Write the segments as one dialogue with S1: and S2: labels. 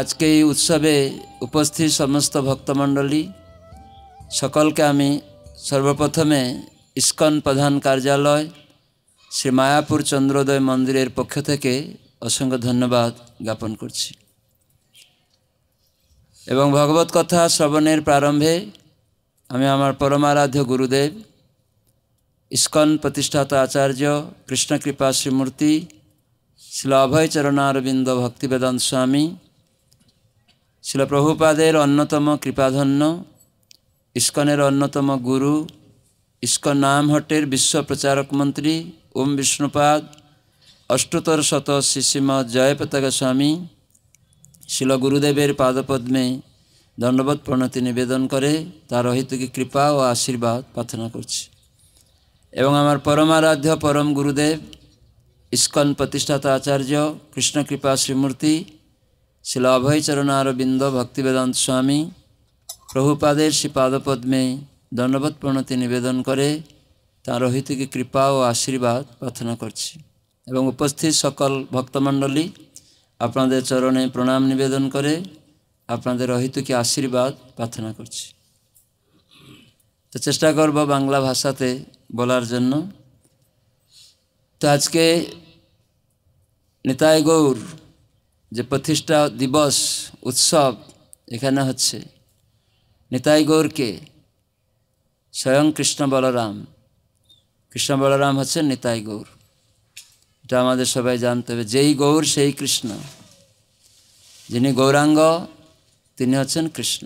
S1: আজকে এই উৎসবে উপস্থিত সমস্ত ভক্তমণ্ডলী সকলকে আমি সর্বপ্রথমে ইস্কন প্রধান কার্যালয় শ্রী মায়াপুর চন্দ্রোদয় মন্দিরের পক্ষ থেকে অসংখ্য ধন্যবাদ জ্ঞাপন করছি এবং ভগবত কথা শ্রবণের প্রারম্ভে আমি আমার পরমারাধ্য গুরুদেব ইস্কন প্রতিষ্ঠাতা আচার্য কৃষ্ণকৃপা শ্রীমূর্তি শ্রী অভয় চরণারবিন্দ ভক্তিবেদান্ত স্বামী শিল প্রভুপাদের অন্যতম কৃপাধন্য ইস্কনের অন্যতম গুরু ইস্কন নাম হটের বিশ্ব প্রচারক মন্ত্রী ওম বিষ্ণুপাদ অষ্টোত্তর শত শিশিম জয়পতাক স্বামী শিল গুরুদেবের পাদপদ্মে দণ্ডবত প্রণতি নিবেদন করে তার অহিতুকি কৃপা ও আশীর্বাদ প্রার্থনা করছি এবং আমার পরমারাধ্য পরম গুরুদেব ইস্কন প্রতিষ্ঠাতা আচার্য কৃষ্ণকৃপা শ্রীমূর্তি শিল অভয়চরণারবিন্দ ভক্তিবেদান্ত স্বামী প্রভুপাদের শ্রী পাদপদ্মে ধন্যবাদ প্রণতি নিবেদন করে তাঁর থেকে কৃপা ও আশীর্বাদ প্রার্থনা করছি এবং উপস্থিত সকল ভক্তমণ্ডলী আপনাদের চরণে প্রণাম নিবেদন করে আপনাদের অহিতুকে আশীর্বাদ প্রার্থনা করছি তো চেষ্টা করব বাংলা ভাষাতে বলার জন্য তো আজকে নিতাই গৌর যে প্রতিষ্ঠা দিবস উৎসব এখানে হচ্ছে নিতাই গৌরকে স্বয়ং কৃষ্ণ বলরাম কৃষ্ণ বলরাম হচ্ছেন নিতাই গৌর এটা আমাদের সবাই জানতে হবে যেই গৌর সেই কৃষ্ণ যিনি গৌরাঙ্গ তিনি হচ্ছেন কৃষ্ণ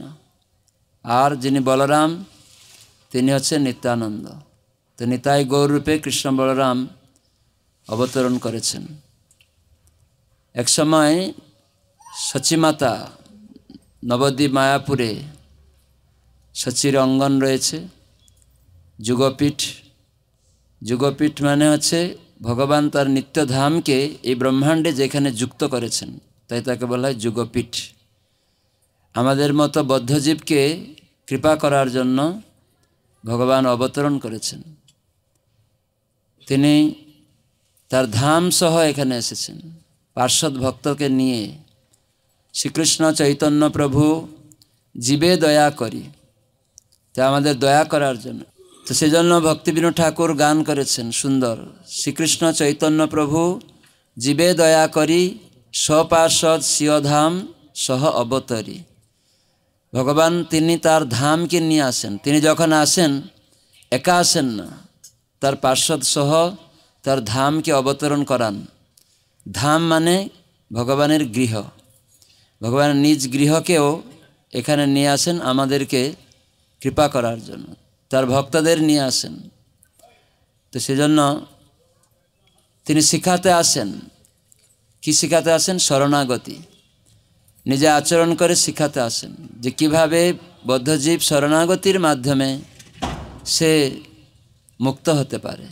S1: আর যিনি বলরাম তিনি হচ্ছেন নিত্যানন্দ তো নিতাই গৌররূপে কৃষ্ণ বলরাম অবতরণ করেছেন এক সময় সচিমাতা নবদ্বীপ মায়াপুরে সচির অঙ্গন রয়েছে যুগপীঠ যুগপীঠ মানে হচ্ছে ভগবান তার নিত্যধামকে এই ব্রহ্মাণ্ডে যেখানে যুক্ত করেছেন তাই তাকে বলা হয় যুগপীঠ আমাদের মতো বদ্ধজীবকে কৃপা করার জন্য ভগবান অবতরণ করেছেন তিনি তার ধাম সহ এখানে এসেছেন পার্শ্বদ ভক্তকে নিয়ে শ্রীকৃষ্ণ চৈতন্য প্রভু জীবে দয়া করি তা আমাদের দয়া করার জন্য তো সেজন্য ভক্তিবিনু ঠাকুর গান করেছেন সুন্দর শ্রীকৃষ্ণ চৈতন্য প্রভু জীবে দয়া করি স্বপার্ষদ স্বীয়ধাম সহ অবতরী ভগবান তিনি তার ধামকে নিয়ে আসেন তিনি যখন আসেন একা আসেন না তার পার্শ্বদ সহ তার ধামকে অবতরণ করান ধাম মানে ভগবানের গৃহ ভগবান নিজ গৃহকেও এখানে নিয়ে আসেন আমাদেরকে কৃপা করার জন্য তার ভক্তদের নিয়ে আসেন তো সেজন্য তিনি শিখাতে আসেন কি শিখাতে আসেন শরণাগতি নিজে আচরণ করে শিখাতে আসেন যে কীভাবে বদ্ধজীব শরণাগতির মাধ্যমে সে মুক্ত হতে পারে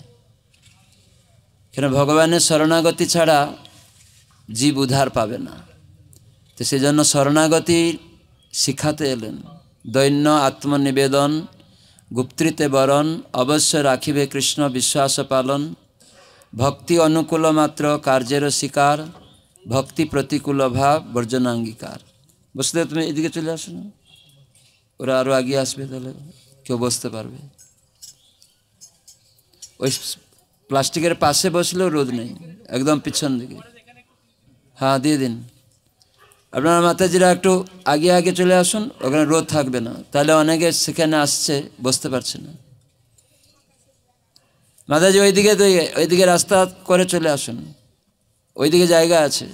S1: কেন ভগবানের শরণাগতি ছাড়া জীব উদ্ধার পাবে না তো সেজন্য শরণাগতি শিখাতে এলেন দৈন্য আত্মনিবেদন গুপ্তৃতে বরণ অবশ্য রাখিবে কৃষ্ণ বিশ্বাস পালন ভক্তি অনুকূল মাত্র কার্যের শিকার ভক্তি প্রতিকূল ভাব বর্জনাঙ্গীকার বুঝলে তুমি এদিকে চলে আসো না ওরা আরও আগিয়ে আসবে তাহলে কেউ বসতে পারবে ওই প্লাস্টিকের পাশে বসলেও রোদ নেই একদম পিছন দিকে হ্যাঁ দিয়ে দিন আপনারা মাতাজিরা একটু আগে আগে চলে আসুন ওখানে রোদ থাকবে না তাহলে অনেকে সেখানে আসছে বসতে পারছে না মাতাজি ওইদিকে তো ওইদিকে রাস্তা করে চলে আসুন ওইদিকে জায়গা আছে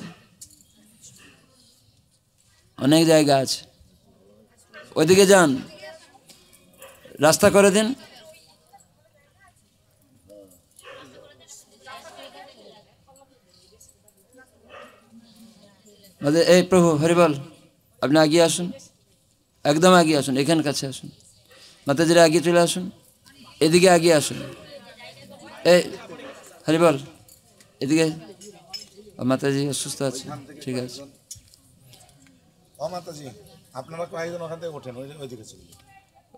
S1: অনেক জায়গা আছে ওইদিকে যান রাস্তা করে দিন বলছে এই প্রভু হরিবল আপনি আগিয়ে আসুন একদম আগিয়ে আসুন এখান কাছে আসুন মাতাজিরা আগিয়ে চলে আসুন এদিকে আগিয়ে আসুন এই হরিবল এদিকে মাতাজি অসুস্থ আছে ঠিক আছে ও মাতাজি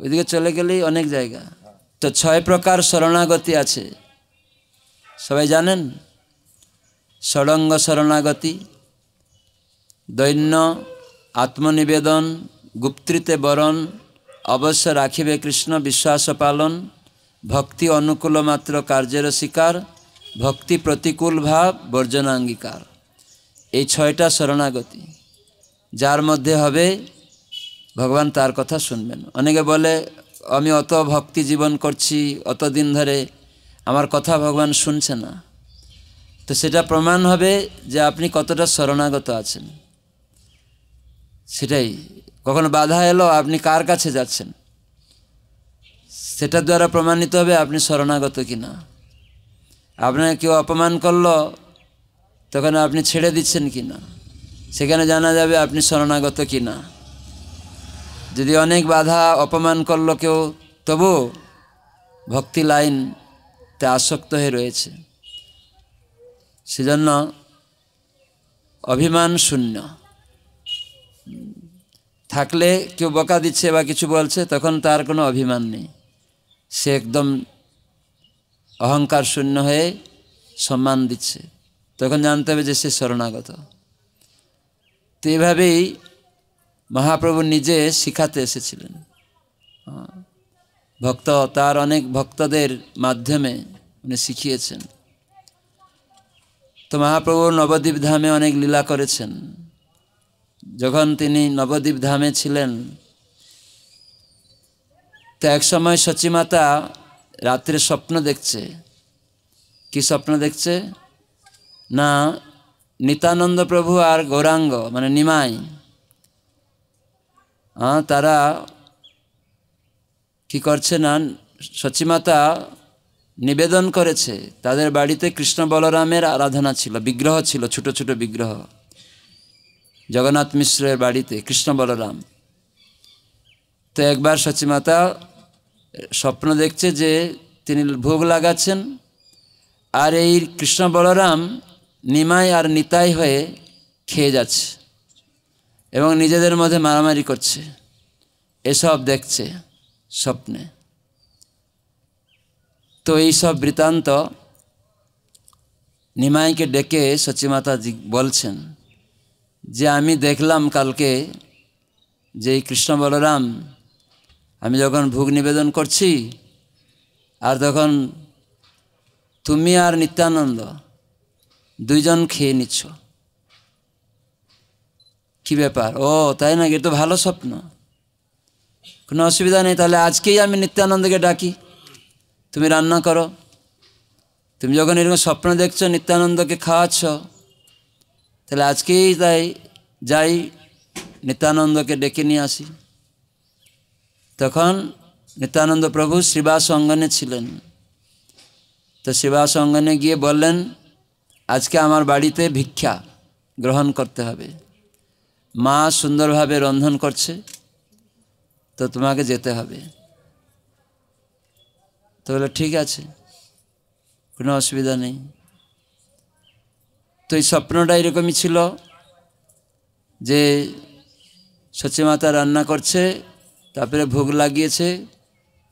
S1: ওইদিকে চলে গেলেই অনেক জায়গা হ্যাঁ। তো ছয় প্রকার শরণাগতি আছে সবাই জানেন ষড়ঙ্গ শরণাগতি দৈন্য আত্মনিবেদন গুপ্তৃতে বরণ অবশ্য রাখিবে কৃষ্ণ বিশ্বাস পালন ভক্তি অনুকূল মাত্র কার্যের শিকার ভক্তি প্রতিকূল ভাব বর্জনাঙ্গীকার এই ছয়টা শরণাগতি যার মধ্যে হবে ভগবান তার কথা শুনবেন অনেকে বলে আমি অত ভক্তি জীবন করছি অত দিন ধরে আমার কথা ভগবান শুনছে না তো সেটা প্রমাণ হবে যে আপনি কতটা শরণাগত আছেন সেটাই কখনো বাধা এলো আপনি কার কাছে যাচ্ছেন সেটা দ্বারা প্রমাণিত হবে আপনি শরণাগত কিনা আপনাকে কেউ অপমান করলো তখন আপনি ছেড়ে দিচ্ছেন কিনা সেখানে জানা যাবে আপনি শরণাগত কিনা যদি অনেক বাধা অপমান করলো কেউ তবু ভক্তি লাইন তে আসক্ত হয়ে রয়েছে সেজন্য অভিমান শূন্য থাকলে কেউ বকা দিচ্ছে বা কিছু বলছে তখন তার কোনো অভিমান নেই সে একদম অহংকার শূন্য হয়ে সম্মান দিচ্ছে তখন জানতে হবে যে সে শরণাগত তো এভাবেই মহাপ্রভু নিজে শিখাতে এসেছিলেন ভক্ত তার অনেক ভক্তদের মাধ্যমে উনি শিখিয়েছেন তো মহাপ্রভু নবদ্বীপ ধামে অনেক লীলা করেছেন যখন তিনি নবদ্বীপ ধামে ছিলেন তো এক সময় সচিমাতা রাত্রে স্বপ্ন দেখছে কি স্বপ্ন দেখছে না নিতানন্দ প্রভু আর গৌরাঙ্গ মানে নিমাই হ্যাঁ তারা কি করছে না সচিমাতা নিবেদন করেছে তাদের বাড়িতে কৃষ্ণ বলরামের আরাধনা ছিল বিগ্রহ ছিল ছোট ছোট বিগ্রহ জগন্নাথ মিশ্রের বাড়িতে কৃষ্ণ বলরাম তো একবার সচিমাতা স্বপ্ন দেখছে যে তিনি ভোগ লাগাচ্ছেন আর এই কৃষ্ণ বলরাম নিমাই আর নিতাই হয়ে খেয়ে যাচ্ছে এবং নিজেদের মধ্যে মারামারি করছে এসব দেখছে স্বপ্নে তো এইসব বৃত্তান্ত নিমাইকে ডেকে সচিমাতা বলছেন যে আমি দেখলাম কালকে যে কৃষ্ণ বলরাম আমি যখন ভোগ নিবেদন করছি আর তখন তুমি আর নিত্যানন্দ দুইজন খেয়ে নিচ্ছ কি ব্যাপার ও তাই না এটা তো ভালো স্বপ্ন কোনো অসুবিধা নেই তাহলে আজকেই আমি নিত্যানন্দকে ডাকি তুমি রান্না করো তুমি যখন এরকম স্বপ্ন দেখছো নিত্যানন্দকে খাওয়াচ্ছ তাহলে আজকেই তাই যাই নিত্যানন্দকে ডেকে নিয়ে আসি তখন নিত্যানন্দ প্রভু শিবাস অঙ্গনে ছিলেন তো শিবাস অঙ্গনে গিয়ে বললেন আজকে আমার বাড়িতে ভিক্ষা গ্রহণ করতে হবে মা সুন্দরভাবে রন্ধন করছে তো তোমাকে যেতে হবে তো বলে ঠিক আছে কোনো অসুবিধা নেই তো এই স্বপ্নটা এরকমই ছিল যে সচিমাতা রান্না করছে তারপরে ভোগ লাগিয়েছে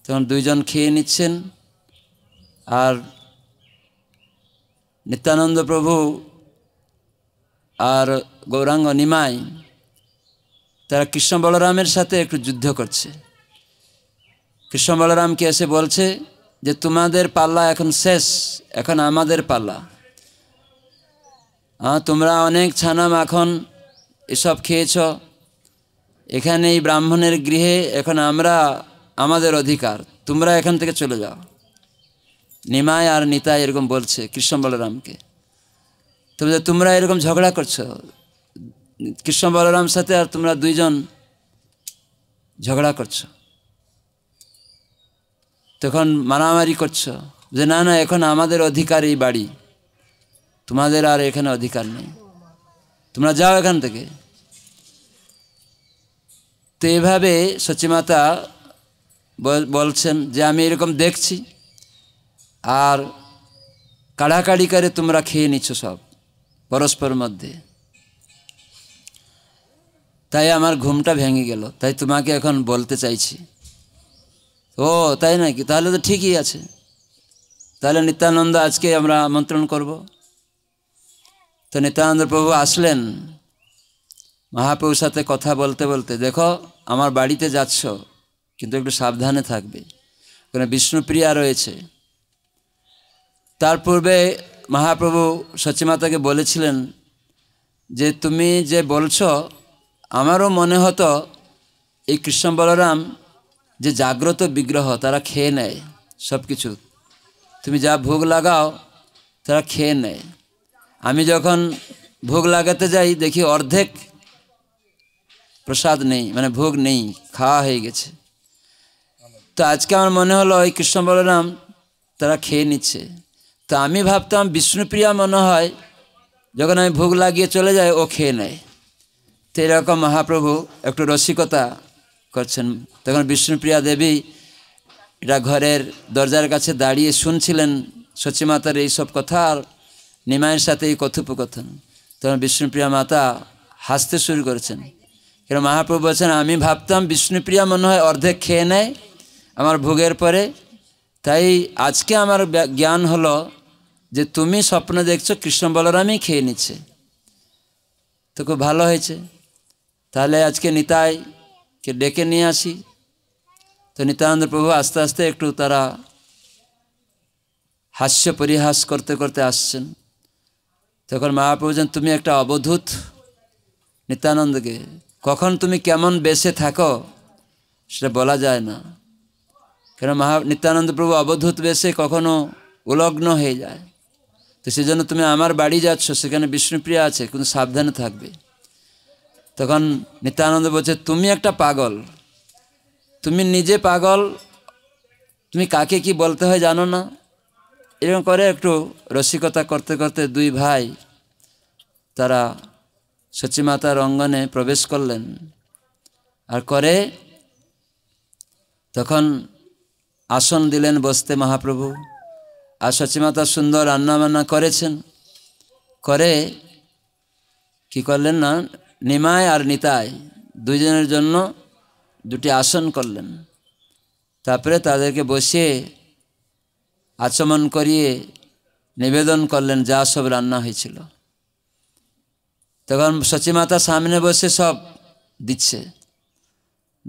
S1: তখন দুইজন খেয়ে নিচ্ছেন আর নিত্যানন্দ প্রভু আর গৌরাঙ্গ নিমাই তারা কৃষ্ণ বলরামের সাথে একটু যুদ্ধ করছে কৃষ্ণ বলরামকে এসে বলছে যে তোমাদের পাল্লা এখন শেষ এখন আমাদের পাল্লা তোমরা অনেক ছানা মাখন এসব খেয়েছ এখানে এই ব্রাহ্মণের গৃহে এখন আমরা আমাদের অধিকার তোমরা এখান থেকে চলে যাও নিমায় আর নিতায় এরকম বলছে কৃষ্ণ বলরামকে তোমরা তোমরা এরকম ঝগড়া করছো কৃষ্ণ বলরাম সাথে আর তোমরা দুইজন ঝগড়া করছো তখন মারামারি করছো যে না না এখন আমাদের অধিকার এই বাড়ি তোমাদের আর এখানে অধিকার নেই তোমরা যাও এখান থেকে তো এভাবে সচিমাতা বলছেন যে আমি এরকম দেখছি আর কাড়াকাড়ি করে তোমরা খেয়ে নিচ্ছ সব পরস্পর মধ্যে তাই আমার ঘুমটা ভেঙে গেল তাই তোমাকে এখন বলতে চাইছি ও তাই নাকি তাহলে তো ঠিকই আছে তাহলে নিত্যানন্দ আজকে আমরা আমন্ত্রণ করবো তো নিত্যানন্দ প্রভু আসলেন মহাপ্রভুর সাথে কথা বলতে বলতে দেখো আমার বাড়িতে যাচ্ছ কিন্তু একটু সাবধানে থাকবে ওখানে বিষ্ণুপ্রিয়া রয়েছে তার পূর্বে মহাপ্রভু সচিমাতাকে বলেছিলেন যে তুমি যে বলছ আমারও মনে হতো এই কৃষ্ণ বলরাম যে জাগ্রত বিগ্রহ তারা খেয়ে নেয় সব কিছু তুমি যা ভোগ লাগাও তারা খেয়ে নেয় আমি যখন ভোগ লাগাতে যাই দেখি অর্ধেক প্রসাদ নেই মানে ভোগ নেই খাওয়া হয়ে গেছে তো আজকে আমার মনে হলো ওই কৃষ্ণ বলরাম তারা খেয়ে নিচ্ছে তো আমি ভাবতাম বিষ্ণুপ্রিয়া মনে হয় যখন আমি ভোগ লাগিয়ে চলে যাই ও খেয়ে নেয় তো এরকম মহাপ্রভু একটু রসিকতা করছেন তখন বিষ্ণুপ্রিয়া দেবী এটা ঘরের দরজার কাছে দাঁড়িয়ে শুনছিলেন সচিমাতার এইসব কথা আর নিমায়ের সাথে এই কথোপকথন তখন বিষ্ণুপ্রিয়া মাতা হাসতে শুরু করেছেন কেন মহাপ্রভু বলছেন আমি ভাবতাম বিষ্ণুপ্রিয়া মনে হয় অর্ধেক খেয়ে নেয় আমার ভোগের পরে তাই আজকে আমার জ্ঞান হলো যে তুমি স্বপ্ন দেখছো কৃষ্ণ বলরামই খেয়ে নিচ্ছে তো খুব ভালো হয়েছে তাহলে আজকে নিতাইকে ডেকে নিয়ে আসি তো নিতানন্দ প্রভু আস্তে আস্তে একটু তারা হাস্য পরিহাস করতে করতে আসছেন তখন মহাপ্রভু বলছেন তুমি একটা অবধূত নিত্যানন্দকে কখন তুমি কেমন বেসে থাকো সেটা বলা যায় না কেন মহা নিত্যানন্দ প্রভু অবধূত বেশে কখনো উলগ্ন হয়ে যায় তো সেজন্য তুমি আমার বাড়ি যাচ্ছ সেখানে বিষ্ণুপ্রিয়া আছে কিন্তু সাবধানে থাকবে তখন নিত্যানন্দ বলছে তুমি একটা পাগল তুমি নিজে পাগল তুমি কাকে কি বলতে হয় জানো না এরকম করে একটু রসিকতা করতে করতে দুই ভাই তারা সচিমাতার অঙ্গনে প্রবেশ করলেন আর করে তখন আসন দিলেন বসতে মহাপ্রভু আর সচিমাতা সুন্দর রান্নাবান্না করেছেন করে কি করলেন না নিমায় আর নিতায় দুইজনের জন্য দুটি আসন করলেন তারপরে তাদেরকে বসিয়ে আচমন করিয়ে নিবেদন করলেন যা সব রান্না হয়েছিল তখন সচিমাতা সামনে বসে সব দিচ্ছে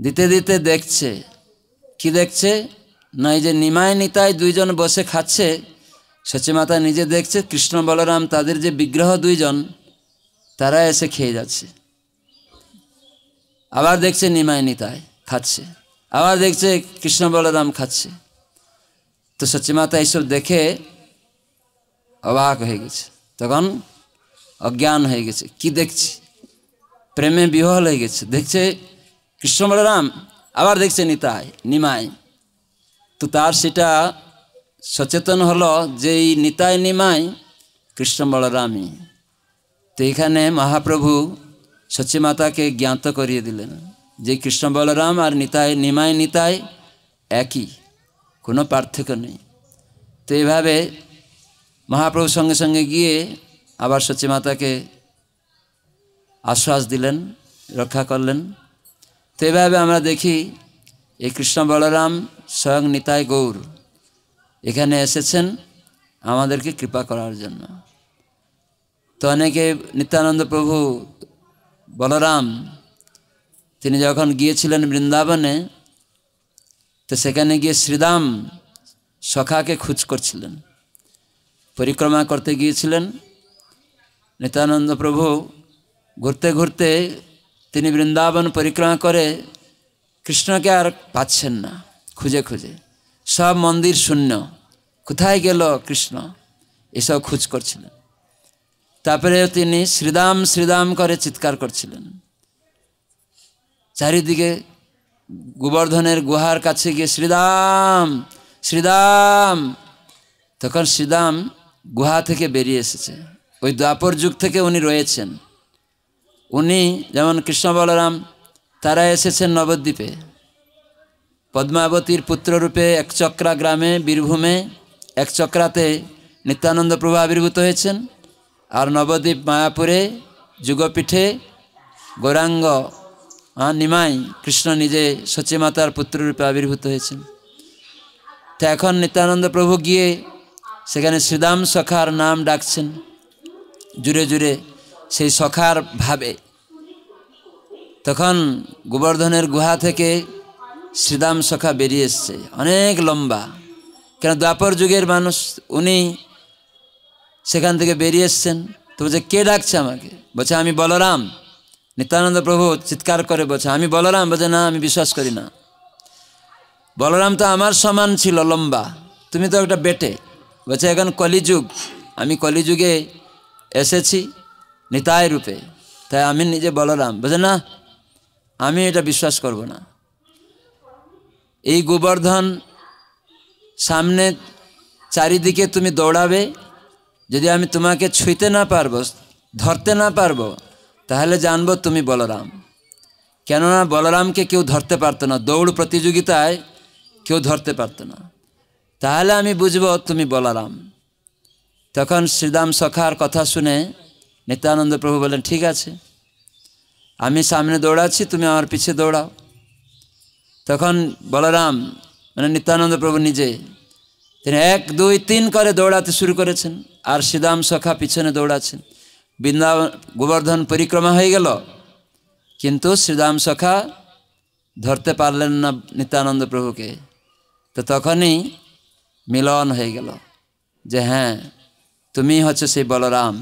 S1: দিতে দিতে দেখছে কি দেখছে না এই যে নিমায় নিতায় দুইজন বসে খাচ্ছে সচিমাতা নিজে দেখছে কৃষ্ণ বলরাম তাদের যে বিগ্রহ দুইজন তারা এসে খেয়ে যাচ্ছে আবার দেখছে নিমায় নিতায় খাচ্ছে আবার দেখছে কৃষ্ণ বলরাম খাচ্ছে তো সচিমাতা এইসব দেখে অবাক হয়ে গেছে তখন অজ্ঞান হয়ে গেছে কি দেখছি প্রেমে বিহল হয়ে গেছে দেখছে কৃষ্ণ বলরাম আবার দেখছে নিতাই নিমাই তো তার সেটা সচেতন হলো যে এই নিতাই নিমাই কৃষ্ণ বলরামই তো এখানে মহাপ্রভু সচিমাতাকে জ্ঞাত করিয়ে দিলেন যে কৃষ্ণ বলরাম আর নিতাই নিমাই নিতাই একই কোনো পার্থক্য নেই তো এভাবে মহাপ্রভু সঙ্গে সঙ্গে গিয়ে আবার সচিমাতাকে আশ্বাস দিলেন রক্ষা করলেন তো এভাবে আমরা দেখি এই কৃষ্ণ বলরাম স্বয়ং নিতাই গৌর এখানে এসেছেন আমাদেরকে কৃপা করার জন্য তো অনেকে নিত্যানন্দ প্রভু বলরাম তিনি যখন গিয়েছিলেন বৃন্দাবনে তো সেখানে গিয়ে শ্রীদাম সখাকে খোঁজ করছিলেন পরিক্রমা করতে গিয়েছিলেন নিত্যানন্দ প্রভু ঘুরতে ঘুরতে তিনি বৃন্দাবন পরিক্রমা করে কৃষ্ণকে আর পাচ্ছেন না খুঁজে খুঁজে সব মন্দির শূন্য কোথায় গেল কৃষ্ণ এসব খোঁজ করছিলেন তারপরে তিনি শ্রীদাম শ্রীদাম করে চিৎকার করছিলেন চারিদিকে গোবর্ধনের গুহার কাছে গিয়ে শ্রীদাম শ্রীরাম তখন শ্রীরাম গুহা থেকে বেরিয়ে এসেছে ওই দ্বাপর যুগ থেকে উনি রয়েছেন উনি যেমন কৃষ্ণ বলরাম তারা এসেছেন নবদ্বীপে পদ্মাবতীর পুত্ররূপে একচক্রা গ্রামে বীরভূমে একচক্রাতে নিত্যানন্দ প্রভু আবির্ভূত হয়েছেন আর নবদ্বীপ মায়াপুরে যুগপীঠে গৌরাঙ্গ আর নিমাই কৃষ্ণ নিজে পুত্র পুত্ররূপে আবির্ভূত হয়েছেন তো এখন নিত্যানন্দ প্রভু গিয়ে সেখানে শ্রীদাম সখার নাম ডাকছেন জুড়ে জুড়ে সেই সখার ভাবে তখন গোবর্ধনের গুহা থেকে শ্রীদাম সখা বেরিয়ে এসছে অনেক লম্বা কেন দ্বাপর যুগের মানুষ উনি সেখান থেকে বেরিয়ে এসছেন তো বলছে কে ডাকছে আমাকে বলছে আমি বলরাম নিত্যানন্দ প্রভু চিৎকার করে বলছে আমি বলরাম বলছে না আমি বিশ্বাস করি না বলরাম তো আমার সমান ছিল লম্বা তুমি তো একটা বেটে বলছে এখন কলিযুগ আমি কলিযুগে এসেছি নিতায় রূপে তাই আমি নিজে বলরাম বলছে না আমি এটা বিশ্বাস করব না এই গোবর্ধন সামনে চারিদিকে তুমি দৌড়াবে যদি আমি তোমাকে ছুঁতে না পারবো ধরতে না পারবো তাহলে জানবো তুমি বলরাম কেননা বলরামকে কেউ ধরতে পারতো না দৌড় প্রতিযোগিতায় কেউ ধরতে পারতো না তাহলে আমি বুঝব তুমি বলরাম তখন শ্রীদাম সখার কথা শুনে নিত্যানন্দ প্রভু বলেন ঠিক আছে আমি সামনে দৌড়াচ্ছি তুমি আমার পিছে দৌড়াও তখন বলরাম মানে নিত্যানন্দ প্রভু নিজে তিনি এক দুই তিন করে দৌড়াতে শুরু করেছেন আর শ্রীদাম সখা পিছনে দৌড়াচ্ছেন বৃন্দাবন গোবর্ধন পরিক্রমা হয়ে গেল কিন্তু শ্রীরাম সখা ধরতে পারলেন না নিত্যানন্দ প্রভুকে তো তখনই মিলন হয়ে গেল যে হ্যাঁ তুমি হচ্ছে সেই বলরাম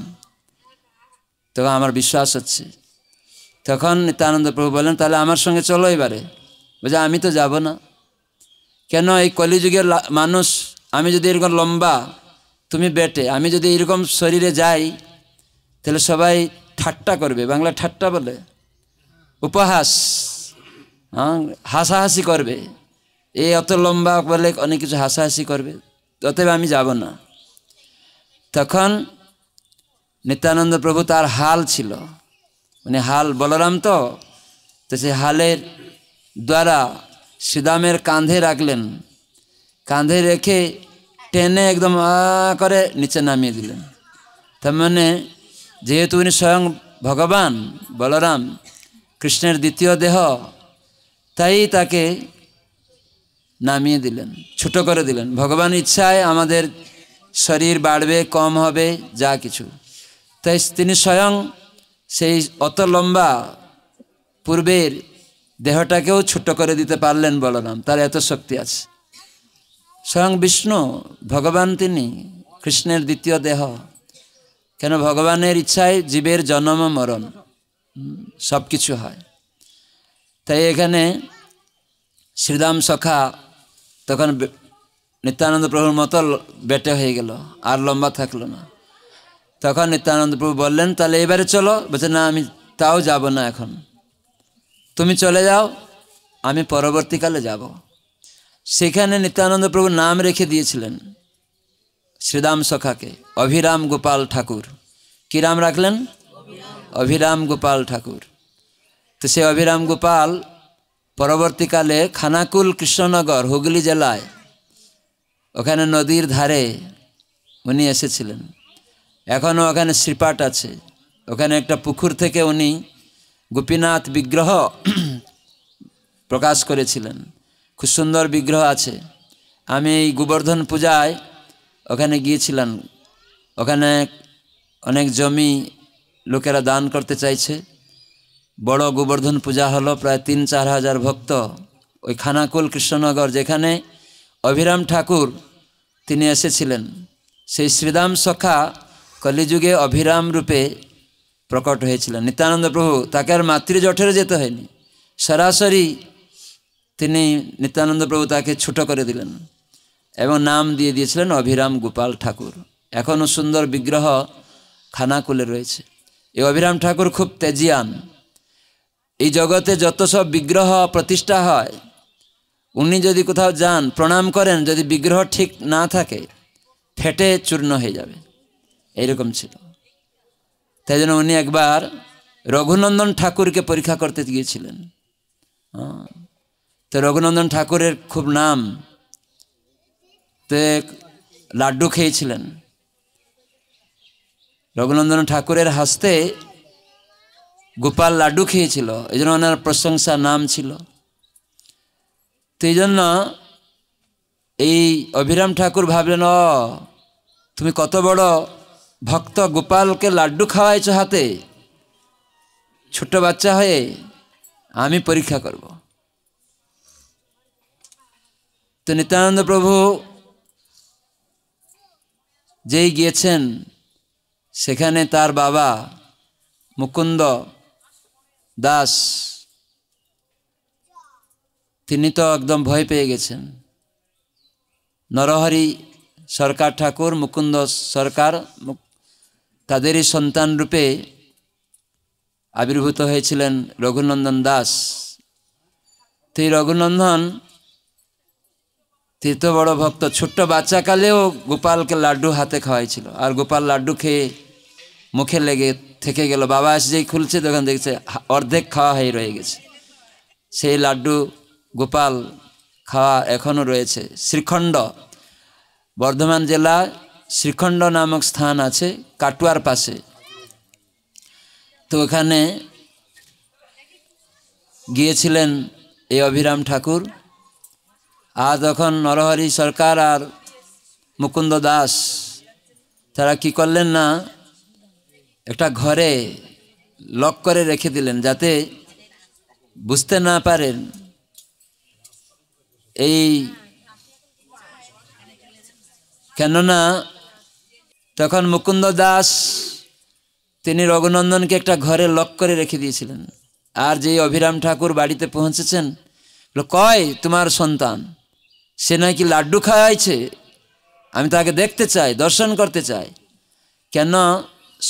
S1: তো আমার বিশ্বাস হচ্ছে তখন নিত্যানন্দ প্রভু বললেন তাহলে আমার সঙ্গে চলো এবারে বুঝে আমি তো যাব না কেন এই কলিযুগের মানুষ আমি যদি এরকম লম্বা তুমি বেটে আমি যদি এরকম শরীরে যাই তাহলে সবাই ঠাট্টা করবে বাংলা ঠাট্টা বলে উপহাস হ্যাঁ, হাসাহাসি করবে এ অত লম্বা বলে অনেক কিছু হাসাহাসি করবে অতএব আমি যাব না তখন নিত্যানন্দ প্রভু তার হাল ছিল মানে হাল বলরাম তো তো সে হালের দ্বারা সুদামের কাঁধে রাখলেন কাঁধে রেখে টেনে একদম আ করে নিচে নামিয়ে দিলেন তার মানে যেহেতু উনি স্বয়ং ভগবান বলরাম কৃষ্ণের দ্বিতীয় দেহ তাই তাকে নামিয়ে দিলেন ছোট করে দিলেন ভগবান ইচ্ছায় আমাদের শরীর বাড়বে কম হবে যা কিছু তাই তিনি স্বয়ং সেই অত লম্বা পূর্বের দেহটাকেও ছোট করে দিতে পারলেন বলরাম তার এত শক্তি আছে স্বয়ং বিষ্ণু ভগবান তিনি কৃষ্ণের দ্বিতীয় দেহ কেন ভগবানের ইচ্ছায় জীবের জন্ম মরণ সব কিছু হয় তাই এখানে শ্রীরাম সখা তখন নিত্যানন্দ প্রভুর মতো বেটে হয়ে গেল আর লম্বা থাকলো না তখন নিত্যানন্দ প্রভু বললেন তাহলে এবারে চলো বলছে না আমি তাও যাব না এখন তুমি চলে যাও আমি পরবর্তীকালে যাব সেখানে নিত্যানন্দ প্রভু নাম রেখে দিয়েছিলেন শ্রীরাম সখাকে অভিরাম গোপাল ঠাকুর কী রাম রাখলেন অভিরাম গোপাল ঠাকুর তো সে অভিরাম গোপাল পরবর্তীকালে খানাকুল কৃষ্ণনগর হুগলি জেলায় ওখানে নদীর ধারে উনি এসেছিলেন এখনও ওখানে শ্রীপাট আছে ওখানে একটা পুকুর থেকে উনি গোপীনাথ বিগ্রহ প্রকাশ করেছিলেন খুব সুন্দর বিগ্রহ আছে আমি এই গোবর্ধন পূজায় ওখানে গিয়েছিলেন ওখানে অনেক জমি লোকেরা দান করতে চাইছে বড় গোবর্ধন পূজা হলো প্রায় তিন চার হাজার ভক্ত ওই খানাকুল কৃষ্ণনগর যেখানে অভিরাম ঠাকুর তিনি এসেছিলেন সেই শ্রীরাম সখা কলিযুগে অভিরাম রূপে প্রকট হয়েছিলেন নিত্যানন্দ প্রভু তাকে আর মাতৃ মাতৃজঠরে যেতে হয়নি সরাসরি তিনি নিত্যানন্দ প্রভু তাকে ছোট করে দিলেন এবং নাম দিয়ে দিয়েছিলেন অভিরাম গোপাল ঠাকুর এখনও সুন্দর বিগ্রহ খানাকুলে রয়েছে এই অভিরাম ঠাকুর খুব তেজিয়ান এই জগতে যত সব বিগ্রহ প্রতিষ্ঠা হয় উনি যদি কোথাও যান প্রণাম করেন যদি বিগ্রহ ঠিক না থাকে ফেটে চূর্ণ হয়ে যাবে এইরকম ছিল তাই জন্য উনি একবার রঘুনন্দন ঠাকুরকে পরীক্ষা করতে গিয়েছিলেন তো রঘুনন্দন ঠাকুরের খুব নাম তে লাড্ডু খেয়েছিলেন রঘুনন্দন ঠাকুরের হাসতে গোপাল লাড্ডু খেয়েছিল এই জন্য ওনার প্রশংসা নাম ছিল তো এই জন্য এই অভিরাম ঠাকুর ভাবলেন ও তুমি কত বড় ভক্ত গোপালকে লাড্ডু খাওয়াইছ হাতে ছোট বাচ্চা হয়ে আমি পরীক্ষা করব তো নিত্যানন্দ প্রভু যেই গিয়েছেন সেখানে তার বাবা মুকুন্দ দাস তিনি তো একদম ভয় পেয়ে গেছেন নরহরি সরকার ঠাকুর মুকুন্দ সরকার তাদেরই সন্তান রূপে আবির্ভূত হয়েছিলেন রঘুনন্দন দাস সেই রঘুনন্দন তীর্থ বড় ভক্ত ছোট্ট বাচ্চাকালেও গোপালকে লাড্ডু হাতে খাওয়াইছিল আর গোপাল লাড্ডু খেয়ে মুখে লেগে থেকে গেল বাবা এসে যেই খুলছে তখন দেখছে অর্ধেক খাওয়া হয়ে রয়ে গেছে সেই লাড্ডু গোপাল খাওয়া এখনও রয়েছে শ্রীখণ্ড বর্ধমান জেলা শ্রীখণ্ড নামক স্থান আছে কাটুয়ার পাশে তো ওখানে গিয়েছিলেন এই অভিরাম ঠাকুর আর যখন নরহরি সরকার আর মুকুন্দ দাস তারা কি করলেন না একটা ঘরে লক করে রেখে দিলেন যাতে বুঝতে না পারেন এই কেননা তখন মুকুন্দ দাস তিনি রঘুনন্দনকে একটা ঘরে লক করে রেখে দিয়েছিলেন আর যে অভিরাম ঠাকুর বাড়িতে পৌঁছেছেন কয় তোমার সন্তান সে নয় কি লাড্ডু খাওয়াইছে আমি তাকে দেখতে চাই দর্শন করতে চাই কেন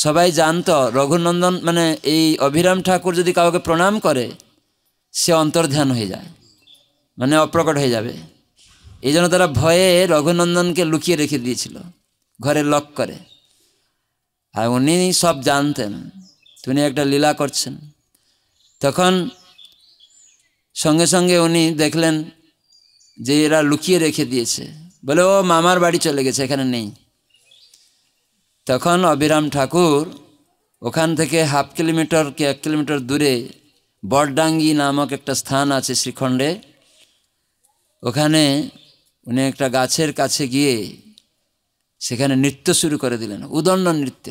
S1: সবাই জানত রঘুনন্দন মানে এই অভিরাম ঠাকুর যদি কাউকে প্রণাম করে সে অন্তর্ধান হয়ে যায় মানে অপ্রকট হয়ে যাবে এই জন্য তারা ভয়ে রঘুনন্দনকে লুকিয়ে রেখে দিয়েছিল ঘরে লক করে আর উনি সব জানতেন তিনি একটা লীলা করছেন তখন সঙ্গে সঙ্গে উনি দেখলেন যে এরা লুকিয়ে রেখে দিয়েছে বলে ও মামার বাড়ি চলে গেছে এখানে নেই তখন অবিরাম ঠাকুর ওখান থেকে হাফ কিলোমিটার কি এক কিলোমিটার দূরে বটডাঙ্গি নামক একটা স্থান আছে শ্রীখণ্ডে ওখানে উনি একটা গাছের কাছে গিয়ে সেখানে নৃত্য শুরু করে দিলেন উদণ্ড নৃত্য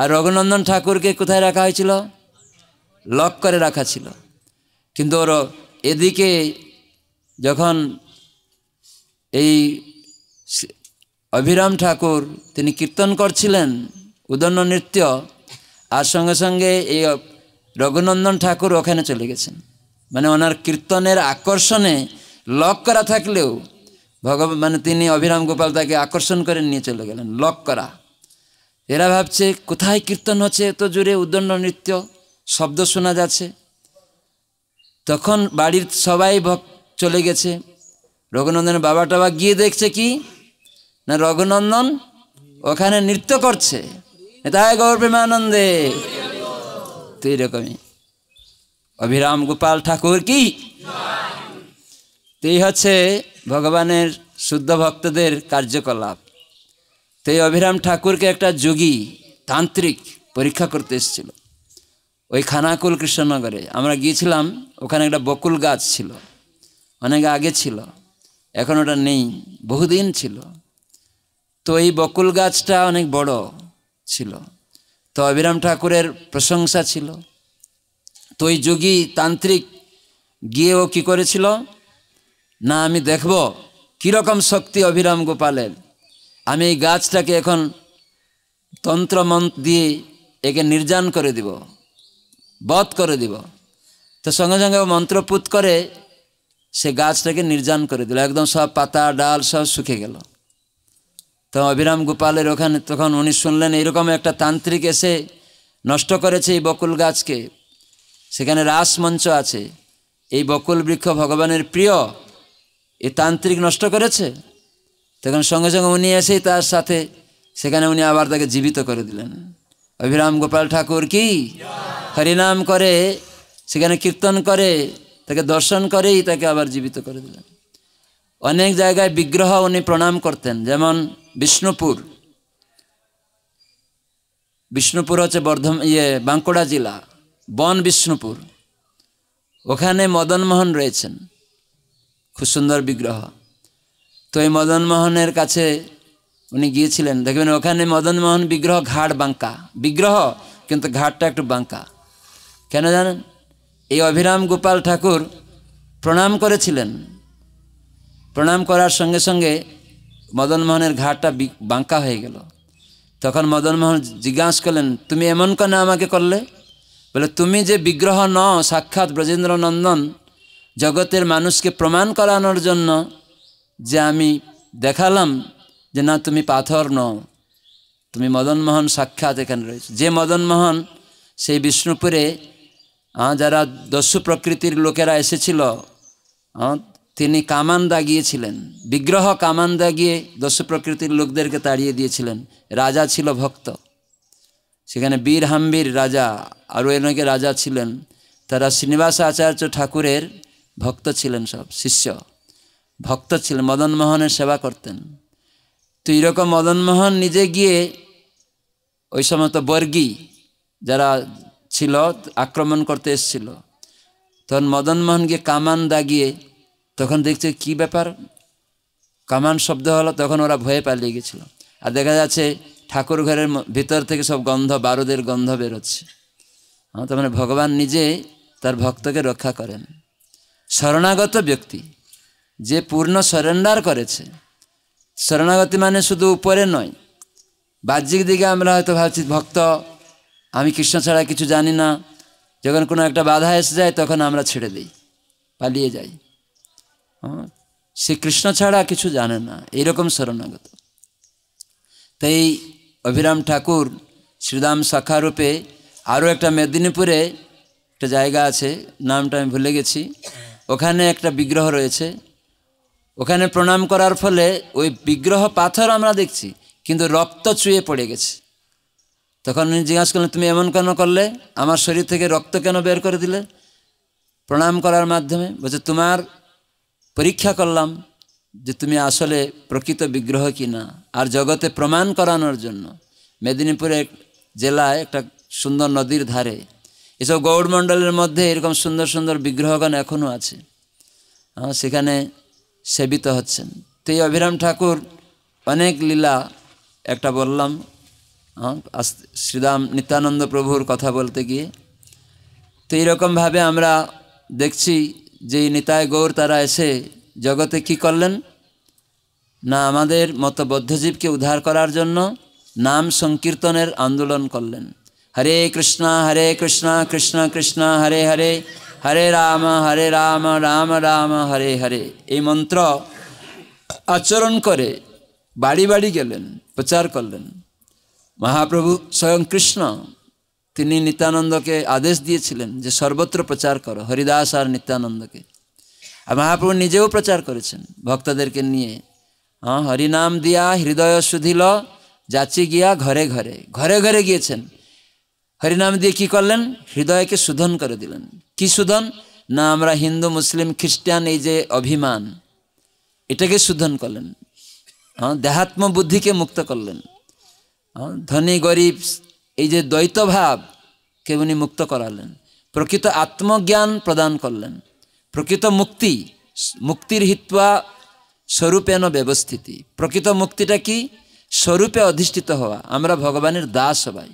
S1: আর রঘুনন্দন ঠাকুরকে কোথায় রাখা হয়েছিল লক করে রাখা ছিল কিন্তু ওর এদিকে যখন এই অভিরাম ঠাকুর তিনি কীর্তন করছিলেন উদন্ন নৃত্য আর সঙ্গে সঙ্গে এই রঘুনন্দন ঠাকুর ওখানে চলে গেছেন মানে ওনার কীর্তনের আকর্ষণে লক করা থাকলেও ভগবান মানে তিনি অভিরাম গোপাল তাকে আকর্ষণ করে নিয়ে চলে গেলেন লক করা এরা ভাবছে কোথায় কীর্তন হচ্ছে এত জুড়ে উদণ্ড নৃত্য শব্দ শোনা যাচ্ছে তখন বাড়ির সবাই ভক্ত চলে গেছে রঘুনন্দনের বাবা টাবা গিয়ে দেখছে কি না রঘুনন্দন ওখানে নৃত্য করছে তাই গৌর প্রেমানন্দে তো এরকমই অভিরাম গোপাল ঠাকুর কি তো হচ্ছে ভগবানের শুদ্ধ ভক্তদের কার্যকলাপ তো অভিরাম ঠাকুরকে একটা যোগী তান্ত্রিক পরীক্ষা করতে এসেছিল ওই খানাকুল কৃষ্ণনগরে আমরা গিয়েছিলাম ওখানে একটা বকুল গাছ ছিল অনেক আগে ছিল এখন ওটা নেই বহুদিন ছিল তো এই বকুল গাছটা অনেক বড় ছিল তো অবিরাম ঠাকুরের প্রশংসা ছিল তো ওই যোগী তান্ত্রিক গিয়ে ও কী করেছিল না আমি দেখব কীরকম শক্তি অভিরাম গোপালের আমি এই গাছটাকে এখন তন্ত্রমন্ত্র দিয়ে একে নির্যান করে দিব বধ করে দিব তো সঙ্গে সঙ্গে ও মন্ত্রপুত করে সে গাছটাকে নির্যান করে দিল একদম সব পাতা ডাল সব শুকে গেল তো অভিরাম গোপালের ওখানে তখন উনি শুনলেন এরকম একটা তান্ত্রিক এসে নষ্ট করেছে এই বকুল গাছকে সেখানে রাসমঞ্চ আছে এই বকুল বৃক্ষ ভগবানের প্রিয় এ তান্ত্রিক নষ্ট করেছে তখন সঙ্গে সঙ্গে উনি এসেই তার সাথে সেখানে উনি আবার তাকে জীবিত করে দিলেন অভিরাম গোপাল ঠাকুর কি হরিনাম করে সেখানে কীর্তন করে তাকে দর্শন করেই তাকে আবার জীবিত করে দিলেন অনেক জায়গায় বিগ্রহ উনি প্রণাম করতেন যেমন বিষ্ণুপুর বিষ্ণুপুর হচ্ছে বর্ধম ইয়ে বাঁকুড়া জেলা বন বিষ্ণুপুর ওখানে মদনমোহন রয়েছেন খুব সুন্দর বিগ্রহ তো এই মদনমোহনের কাছে উনি গিয়েছিলেন দেখবেন ওখানে মদনমোহন বিগ্রহ ঘাট বাঁকা বিগ্রহ কিন্তু ঘাটটা একটু বাঁকা কেন জানেন এই অভিরাম গোপাল ঠাকুর প্রণাম করেছিলেন প্রণাম করার সঙ্গে সঙ্গে মদনমোহনের ঘাটটা বাঁকা হয়ে গেল তখন মদনমোহন জিজ্ঞাসা করলেন তুমি এমন কেন আমাকে করলে বলে তুমি যে বিগ্রহ ন সাক্ষাৎ ব্রজেন্দ্র নন্দন জগতের মানুষকে প্রমাণ করানোর জন্য যে আমি দেখালাম যে না তুমি পাথর নও তুমি মদনমোহন সাক্ষাৎ এখানে রয়েছে যে মদনমোহন সেই বিষ্ণুপুরে যারা দস্যু প্রকৃতির লোকেরা এসেছিল তিনি কামান দাগিয়েছিলেন বিগ্রহ কামান দাগিয়ে দস্যু প্রকৃতির লোকদেরকে তাড়িয়ে দিয়েছিলেন রাজা ছিল ভক্ত সেখানে বীর হাম্বির রাজা আরও অনেকে রাজা ছিলেন তারা শ্রীনিবাস আচার্য ঠাকুরের ভক্ত ছিলেন সব শিষ্য ভক্ত ছিলেন মদনমোহনের সেবা করতেন তো এরকম মদনমোহন নিজে গিয়ে ওই সমস্ত বর্গী যারা ছিল আক্রমণ করতে এসেছিল তখন মদনমোহনকে কামান দাগিয়ে তখন দেখছে কি ব্যাপার কামান শব্দ হলো তখন ওরা ভয়ে পালিয়ে গেছিলো আর দেখা যাচ্ছে ঠাকুর ঘরের ভিতর থেকে সব গন্ধ বারুদের গন্ধ বেরোচ্ছে হ্যাঁ, তার মানে ভগবান নিজে তার ভক্তকে রক্ষা করেন শরণাগত ব্যক্তি যে পূর্ণ সরেন্ডার করেছে শরণাগতি মানে শুধু উপরে নয় বাহ্যিক দিকে আমরা হয়তো ভাবছি ভক্ত আমি কৃষ্ণ ছাড়া কিছু জানি না যখন কোনো একটা বাধা এসে যায় তখন আমরা ছেড়ে দিই পালিয়ে যাই হ্যাঁ? সে কৃষ্ণ ছাড়া কিছু জানে না এইরকম শরণাগত তাই অভিরাম ঠাকুর শ্রীরাম শাখারূপে আরও একটা মেদিনীপুরে একটা জায়গা আছে নামটা আমি ভুলে গেছি ওখানে একটা বিগ্রহ রয়েছে ওখানে প্রণাম করার ফলে ওই বিগ্রহ পাথর আমরা দেখছি কিন্তু রক্ত চুয়ে পড়ে গেছে তখন উনি জিজ্ঞাসা করলেন তুমি এমন কেন করলে আমার শরীর থেকে রক্ত কেন বের করে দিলে প্রণাম করার মাধ্যমে বলছে তোমার পরীক্ষা করলাম যে তুমি আসলে প্রকৃত বিগ্রহ কি না আর জগতে প্রমাণ করানোর জন্য মেদিনীপুরে জেলায় একটা সুন্দর নদীর ধারে এসব গৌড়মণ্ডলের মধ্যে এরকম সুন্দর সুন্দর বিগ্রহগণ এখনও আছে সেখানে সেবিত হচ্ছেন তো এই অভিরাম ঠাকুর অনেক লীলা একটা বললাম শ্রীরাম নিত্যানন্দ প্রভুর কথা বলতে গিয়ে তো এইরকমভাবে আমরা দেখছি যে নিতায় গৌর তারা এসে জগতে কি করলেন না আমাদের মতো বদ্ধজীবকে উদ্ধার করার জন্য নাম সংকীর্তনের আন্দোলন করলেন হরে কৃষ্ণ হরে কৃষ্ণ কৃষ্ণ কৃষ্ণ হরে হরে হরে রাম হরে রাম রাম রাম হরে হরে এই মন্ত্র আচরণ করে বাড়ি বাড়ি গেলেন প্রচার করলেন মহাপ্রভু স্বয়ং কৃষ্ণ তিনি নিত্যানন্দকে আদেশ দিয়েছিলেন যে সর্বত্র প্রচার করো হরিদাস আর নিত্যানন্দকে আর মহাপ্রভু নিজেও প্রচার করেছেন ভক্তদেরকে নিয়ে হ্যাঁ হরিনাম দিয়া হৃদয় শুধিল যাচি গিয়া ঘরে ঘরে ঘরে ঘরে গিয়েছেন হরিনাম দিয়ে কি করলেন হৃদয়কে শোধন করে দিলেন কি শোধন না আমরা হিন্দু মুসলিম খ্রিস্টান এই যে অভিমান এটাকে শোধন করলেন হ্যাঁ দেহাত্ম বুদ্ধিকে মুক্ত করলেন ধনী গরিব এই যে দ্বৈত ভাব কে উনি মুক্ত করালেন প্রকৃত আত্মজ্ঞান প্রদান করলেন প্রকৃত মুক্তি মুক্তির হিত্বা স্বরূপেন ব্যবস্থিতি প্রকৃত মুক্তিটা কি স্বরূপে অধিষ্ঠিত হওয়া আমরা ভগবানের দাস সবাই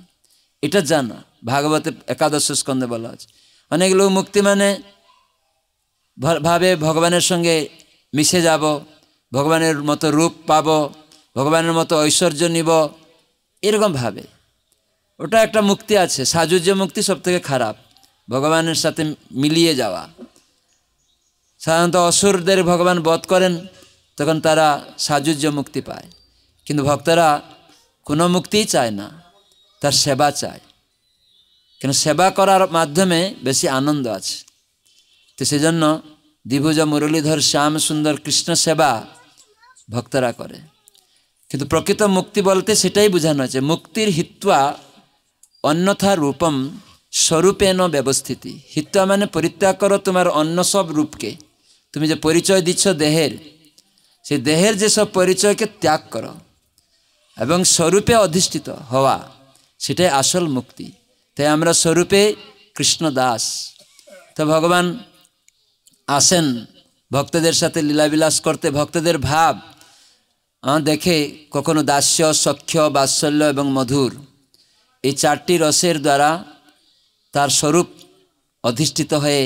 S1: এটা জানা ভাগবতে একাদশ স্কন্ধে বলা আছে অনেক লোক মুক্তি মানে ভাবে ভগবানের সঙ্গে মিশে যাব ভগবানের মতো রূপ পাব ভগবানের মতো ঐশ্বর্য নিব এরকমভাবে ওটা একটা মুক্তি আছে সাজুজ্য মুক্তি সবথেকে খারাপ ভগবানের সাথে মিলিয়ে যাওয়া সাধারণত অসুরদের ভগবান বধ করেন তখন তারা সাজুজ্য মুক্তি পায় কিন্তু ভক্তরা কোনো মুক্তিই চায় না তার সেবা চায় কেন সেবা করার মাধ্যমে বেশি আনন্দ আছে তো সেজন্য দ্বিভুজ মুরলীধর শ্যাম সুন্দর কৃষ্ণ সেবা ভক্তরা করে কিন্তু প্রকৃত মুক্তি বলতে সেটাই বোঝানো হয়েছে মুক্তির হিত্বা অন্যথা রূপম স্বরূপেন ব্যবস্থিতি হিত্বা মানে পরিত্যাগ করো তোমার অন্য সব রূপকে তুমি যে পরিচয় দিচ্ছ দেহের সেই দেহের যেসব পরিচয়কে ত্যাগ করো এবং স্বরূপে অধিষ্ঠিত হওয়া সেটাই আসল মুক্তি তাই আমরা স্বরূপে কৃষ্ণ দাস তো ভগবান আসেন ভক্তদের সাথে লীলাবিলাস করতে ভক্তদের ভাব দেখে কখনো দাস্য সখ্য বাৎসল্য এবং মধুর এই চারটি রসের দ্বারা তার স্বরূপ অধিষ্ঠিত হয়ে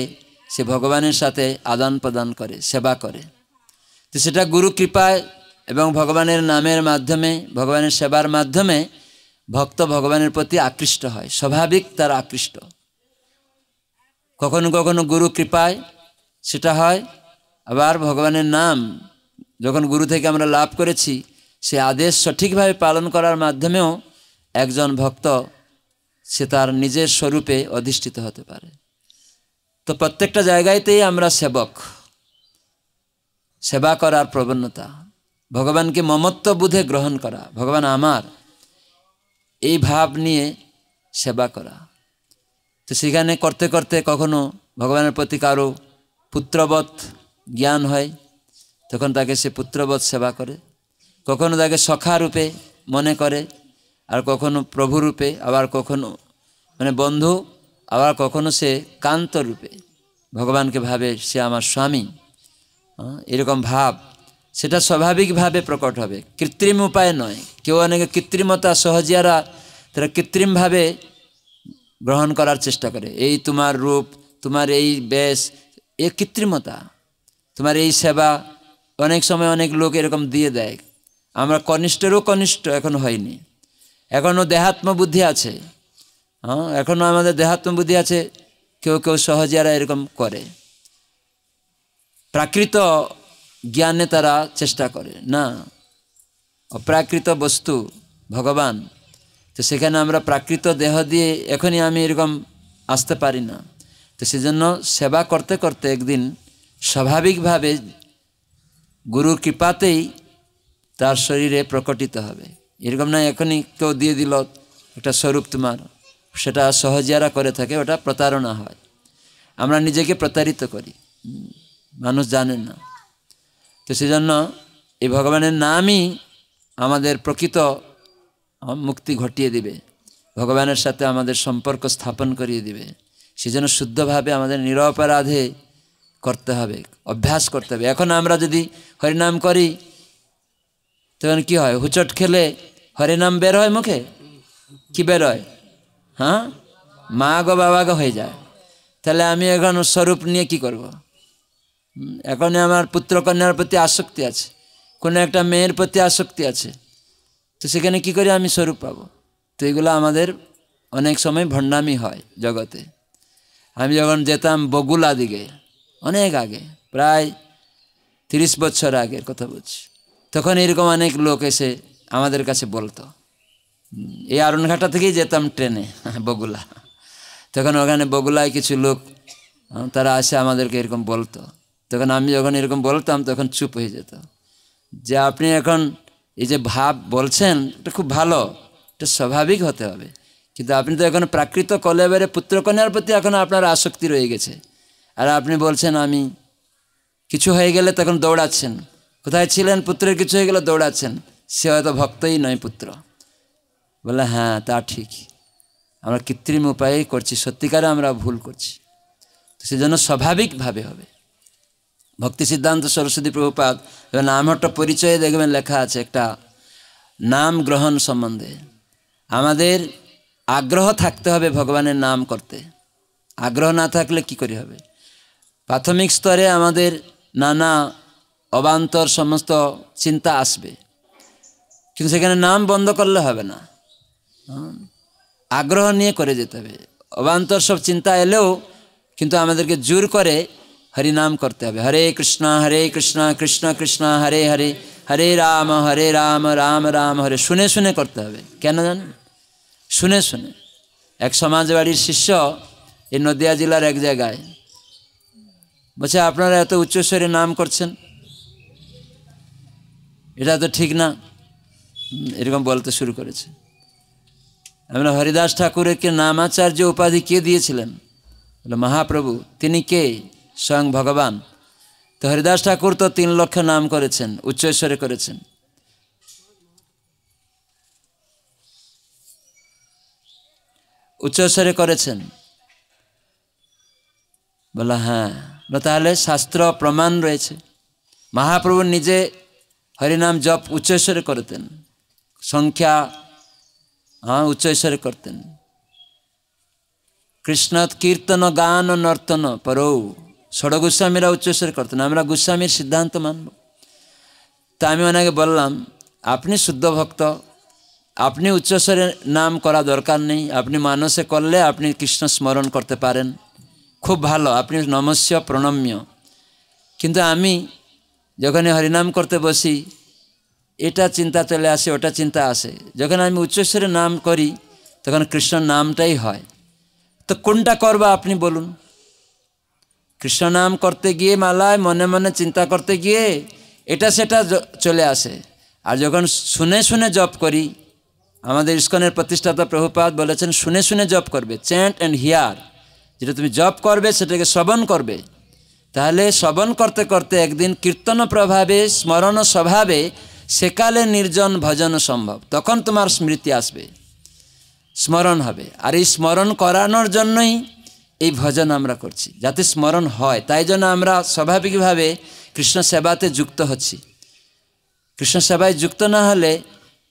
S1: সে ভগবানের সাথে আদান প্রদান করে সেবা করে তো সেটা গুরু কৃপায় এবং ভগবানের নামের মাধ্যমে ভগবানের সেবার মাধ্যমে ভক্ত ভগবানের প্রতি আকৃষ্ট হয় স্বাভাবিক তার আকৃষ্ট কখনো কখনো গুরু কৃপায় সেটা হয় আবার ভগবানের নাম যখন গুরু থেকে আমরা লাভ করেছি সে আদেশ সঠিকভাবে পালন করার মাধ্যমেও একজন ভক্ত সে তার নিজের স্বরূপে অধিষ্ঠিত হতে পারে তো প্রত্যেকটা জায়গায়তেই আমরা সেবক সেবা করার প্রবণতা ভগবানকে মমত্ব বুধে গ্রহণ করা ভগবান আমার এই ভাব নিয়ে সেবা করা তো সেখানে করতে করতে কখনো ভগবানের প্রতি কারো পুত্রবৎ জ্ঞান হয় তখন তাকে সে পুত্রবৎ সেবা করে কখনো তাকে সখা রূপে মনে করে আর কখনো প্রভুরূপে আবার কখনো মানে বন্ধু আবার কখনো সে কান্ত রূপে ভগবানকে ভাবে সে আমার স্বামী এরকম ভাব সেটা স্বাভাবিকভাবে প্রকট হবে কৃত্রিম উপায় নয় কেউ অনেকে কৃত্রিমতা সহজিয়ারা তারা কৃত্রিমভাবে গ্রহণ করার চেষ্টা করে এই তোমার রূপ তোমার এই বেশ এ কৃত্রিমতা তোমার এই সেবা অনেক সময় অনেক লোক এরকম দিয়ে দেয় আমরা কনিষ্ঠেরও কনিষ্ঠ এখনো হয়নি এখনও দেহাত্ম বুদ্ধি আছে হ্যাঁ এখনও আমাদের দেহাত্ম বুদ্ধি আছে কেউ কেউ সহজে এরা এরকম করে প্রাকৃত জ্ঞানে তারা চেষ্টা করে না অপ্রাকৃত বস্তু ভগবান তো সেখানে আমরা প্রাকৃত দেহ দিয়ে এখনই আমি এরকম আসতে পারি না তো সেজন্য সেবা করতে করতে একদিন স্বাভাবিকভাবে গুরুর কৃপাতেই তার শরীরে প্রকটিত হবে এরকম নয় এখনই কেউ দিয়ে দিল একটা স্বরূপ তোমার সেটা সহজিয়ারা করে থাকে ওটা প্রতারণা হয় আমরা নিজেকে প্রতারিত করি মানুষ জানেন না তো সেজন্য এই ভগবানের নামই আমাদের প্রকৃত মুক্তি ঘটিয়ে দিবে ভগবানের সাথে আমাদের সম্পর্ক স্থাপন করিয়ে দিবে সেজন্য শুদ্ধভাবে আমাদের নিরপরাধে করতে হবে অভ্যাস করতে হবে এখন আমরা যদি হরিনাম করি তখন কি হয় হুচট খেলে হরিনাম বের হয় মুখে কি বের হয় হ্যাঁ মা গো বাবা গো হয়ে যায় তাহলে আমি এখন স্বরূপ নিয়ে কি করব। এখন আমার পুত্র কন্যার প্রতি আসক্তি আছে কোনো একটা মেয়ের প্রতি আসক্তি আছে তো সেখানে কি করে আমি স্বরূপ পাবো তো এগুলো আমাদের অনেক সময় ভণ্ডামি হয় জগতে আমি যখন যেতাম বগুলা দিকে অনেক আগে প্রায় তিরিশ বছর আগের কথা বলছি তখন এরকম অনেক লোক এসে আমাদের কাছে বলতো এই আরণঘাটা থেকেই যেতাম ট্রেনে বগুলা তখন ওখানে বগুলায় কিছু লোক তারা আসে আমাদেরকে এরকম বলতো তখন আমি যখন এরকম বলতাম তখন চুপ হয়ে যেত যে আপনি এখন এই যে ভাব বলছেন এটা খুব ভালো এটা স্বাভাবিক হতে হবে কিন্তু আপনি তো এখন প্রাকৃত কলেবারে পুত্রকন্যার প্রতি এখন আপনার আসক্তি রয়ে গেছে আর আপনি বলছেন আমি কিছু হয়ে গেলে তখন দৌড়াচ্ছেন কোথায় ছিলেন পুত্রের কিছু হয়ে গেলে দৌড়াচ্ছেন সে হয়তো ভক্তই নয় পুত্র বলে হ্যাঁ তা ঠিক আমরা কৃত্রিম উপায়ে করছি সত্যিকারে আমরা ভুল করছি তো সেজন্য স্বাভাবিকভাবে হবে ভক্তি সিদ্ধান্ত সরস্বতী প্রভুপাত এবার নামহট্ট পরিচয়ে দেখবেন লেখা আছে একটা নাম গ্রহণ সম্বন্ধে আমাদের আগ্রহ থাকতে হবে ভগবানের নাম করতে আগ্রহ না থাকলে কি করে হবে প্রাথমিক স্তরে আমাদের নানা অবান্তর সমস্ত চিন্তা আসবে কিন্তু সেখানে নাম বন্ধ করলে হবে না আগ্রহ নিয়ে করে যেতে হবে অবান্তর সব চিন্তা এলেও কিন্তু আমাদেরকে জোর করে নাম করতে হবে হরে কৃষ্ণ হরে কৃষ্ণ কৃষ্ণ কৃষ্ণ হরে হরে হরে রাম হরে রাম রাম রাম হরে শুনে শুনে করতে হবে কেন জানেন শুনে শুনে এক সমাজবাড়ির শিষ্য এই নদিয়া জেলার এক জায়গায় বলছে আপনারা এত উচ্চস্বরে নাম করছেন এটা তো ঠিক না এরকম বলতে শুরু করেছে আমরা হরিদাস ঠাকুরকে নামাচার্য উপাধি কে দিয়েছিলেন বলে মহাপ্রভু তিনি কে স্বয়ং ভগবান তো হরিদাস ঠাকুর তো তিন লক্ষ নাম করেছেন উচ্চস্বরে করেছেন উচ্চস্বরে করেছেন বলে হ্যাঁ তাহলে শাস্ত্র প্রমাণ রয়েছে মহাপ্রভু নিজে হরিনাম জপ উচ্চস্বরে করতেন সংখ্যা হ্যাঁ উচ্চস্বরে করতেন কৃষ্ণ কীর্তন গান নর্তন পরৌ ষড় গোস্বামীরা উচ্চস্বরে করতেন আমরা গোস্বামীর সিদ্ধান্ত মানব তা আমি ওনাকে বললাম আপনি শুদ্ধ ভক্ত আপনি উচ্চস্বরে নাম করা দরকার নেই আপনি মানসে করলে আপনি কৃষ্ণ স্মরণ করতে পারেন খুব ভালো আপনি নমস্য প্রণম্য কিন্তু আমি যখন হরিনাম করতে বসি এটা চিন্তা চলে আসে ওটা চিন্তা আসে যখন আমি উচ্চস্বরে নাম করি তখন কৃষ্ণ নামটাই হয় তো কোনটা করবা আপনি বলুন কৃষ্ণ নাম করতে গিয়ে মালায় মনে মনে চিন্তা করতে গিয়ে এটা সেটা চলে আসে আর যখন শুনে শুনে জপ করি আমাদের ইস্কনের প্রতিষ্ঠাতা প্রভুপাত বলেছেন শুনে শুনে জপ করবে চ্যান্ট অ্যান্ড হিয়ার যেটা তুমি জপ করবে সেটাকে শ্রবণ করবে তাহলে শ্রবণ করতে করতে একদিন কীর্তন প্রভাবে স্মরণ স্বভাবে সেকালে নির্জন ভজন সম্ভব তখন তোমার স্মৃতি আসবে স্মরণ হবে আর এই স্মরণ করানোর জন্যই এই ভজন আমরা করছি যাতে স্মরণ হয় তাই জন্য আমরা স্বাভাবিকভাবে কৃষ্ণ সেবাতে যুক্ত হচ্ছি কৃষ্ণ সেবায় যুক্ত না হলে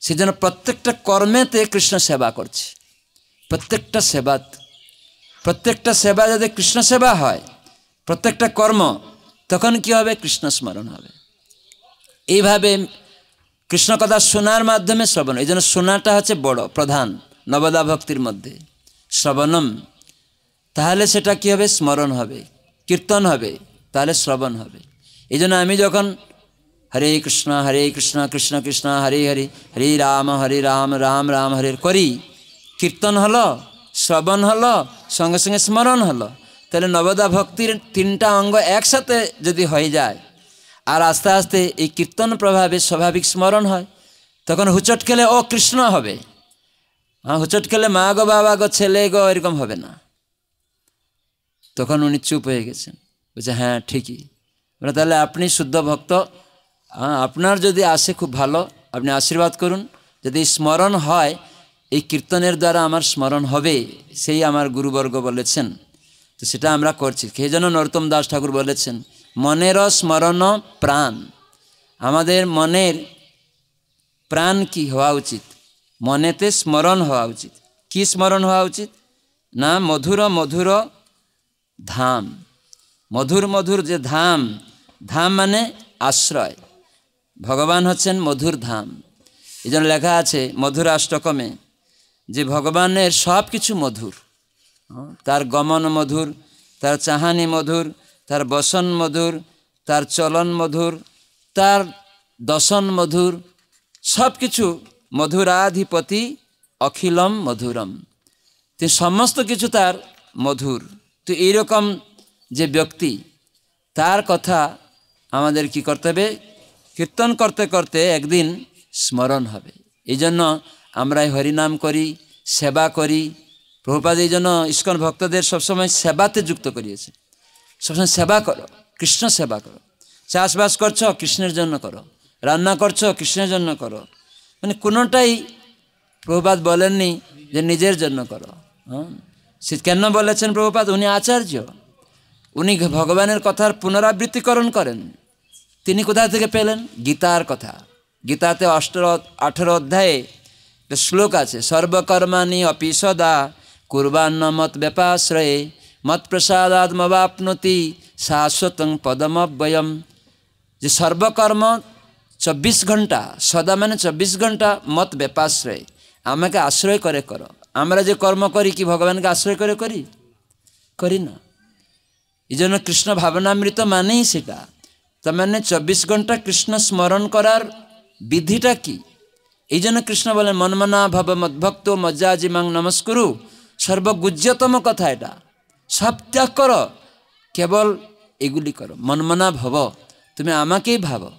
S1: সেজন্য প্রত্যেকটা কর্মেতে কৃষ্ণ সেবা করছি প্রত্যেকটা সেবা প্রত্যেকটা সেবা যদি কৃষ্ণ সেবা হয় প্রত্যেকটা কর্ম তখন কি হবে কৃষ্ণ স্মরণ হবে এইভাবে কৃষ্ণ কথা শোনার মাধ্যমে শ্রবণ এই জন্য শোনাটা হচ্ছে বড় প্রধান নবদা ভক্তির মধ্যে শ্রবণম তাহলে সেটা কি হবে স্মরণ হবে কীর্তন হবে তাহলে শ্রবণ হবে এই জন্য আমি যখন হরে কৃষ্ণ হরে কৃষ্ণ কৃষ্ণ কৃষ্ণ হরে হরে হরে রাম হরে রাম রাম রাম হরে করি কীর্তন হলো শ্রবণ হলো সঙ্গে সঙ্গে স্মরণ হলো তাহলে নবদা ভক্তির তিনটা অঙ্গ একসাথে যদি হয়ে যায় আর আস্তে আস্তে এই কীর্তন প্রভাবে স্বাভাবিক স্মরণ হয় তখন হুচট খেলে ও কৃষ্ণ হবে হ্যাঁ হুচট খেলে মা গো বাবা গো ছেলে গো এরকম হবে না তখন উনি চুপ হয়ে গেছেন বলছে হ্যাঁ ঠিকই তাহলে আপনি শুদ্ধ ভক্ত আপনার যদি আসে খুব ভালো আপনি আশীর্বাদ করুন যদি স্মরণ হয় এই কীর্তনের দ্বারা আমার স্মরণ হবে সেই আমার গুরুবর্গ বলেছেন তো সেটা আমরা করছি সেই জন্য নরোত্তম দাস ঠাকুর বলেছেন মনের স্মরণ প্রাণ আমাদের মনের প্রাণ কি হওয়া উচিত মনেতে স্মরণ হওয়া উচিত কি স্মরণ হওয়া উচিত না মধুর মধুর ধাম মধুর মধুর যে ধাম ধাম মানে আশ্রয় ভগবান হচ্ছেন মধুর ধাম এই জন্য লেখা আছে মধুর অষ্টকমে যে ভগবানের সব কিছু মধুর তার গমন মধুর তার চাহানি মধুর তার বসন মধুর তার চলন মধুর তার দশন মধুর সব কিছু মধুরাধিপতি অখিলম মধুরম তে সমস্ত কিছু তার মধুর তো এইরকম যে ব্যক্তি তার কথা আমাদের কি করতে হবে কীর্তন করতে করতে একদিন স্মরণ হবে এই জন্য আমরা হরিনাম করি সেবা করি প্রভুপাদ এই জন্য ইস্কন ভক্তদের সবসময় সেবাতে যুক্ত করিয়েছে সবসময় সেবা করো কৃষ্ণ সেবা করো চাষবাস করছো কৃষ্ণের জন্য করো রান্না করছো কৃষ্ণের জন্য করো মানে কোনোটাই প্রভুপাত বলেননি যে নিজের জন্য করো হ্যাঁ সে কেন বলেছেন প্রভুপাত উনি আচার্য উনি ভগবানের কথার পুনরাবৃত্তিকরণ করেন তিনি কোথা থেকে পেলেন গীতার কথা গীতাতে অষ্ট আঠেরো অধ্যায়ে শ্লোক আছে সর্বকর্মাণি সদা কুর্বান্ন মত ব্যাপাশ্রয়ে মত প্রসাদাদ মতপ্রসাদাত্মবাপনতি শাশ্বতং পদমব্যয়ম যে সর্বকর্ম চব্বিশ ঘণ্টা সদা মানে চব্বিশ ঘণ্টা মত ব্যাপাশ্রয়ে আমাকে আশ্রয় করে কর আমরা যে কর্ম করি কি ভগবানকে আশ্রয় করে করি করি না এই জন্য কৃষ্ণ ভাবনামৃত মানেই সেটা তার মানে চব্বিশ ঘণ্টা কৃষ্ণ স্মরণ করার বিধিটা কী এই জন্য কৃষ্ণ বলেন মনমনা ভব মদ্ভক্ত মজা জিমাং নমস্কুরু সর্বগুজ্যতম কথা এটা সব ত্যাগ করো কেবল এগুলি করো মনমনা ভব তুমি আমাকেই ভাবো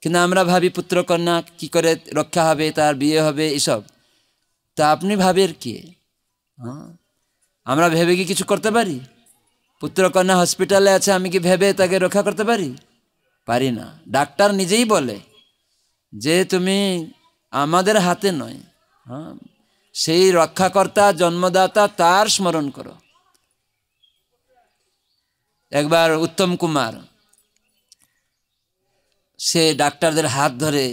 S1: কিন্তু আমরা ভাবি পুত্র কন্যা কী করে রক্ষা হবে তার বিয়ে হবে এসব তা আপনি ভাবের কে হ্যাঁ? আমরা ভেবে কি কিছু করতে পারি পুত্র কন্যা হসপিটালে আছে আমি কি ভেবে তাকে রক্ষা করতে পারি পারি না ডাক্তার নিজেই বলে যে তুমি আমাদের হাতে নয় হ্যাঁ সেই রক্ষাকর্তা জন্মদাতা তার স্মরণ করো একবার উত্তম কুমার সে ডাক্তারদের হাত ধরে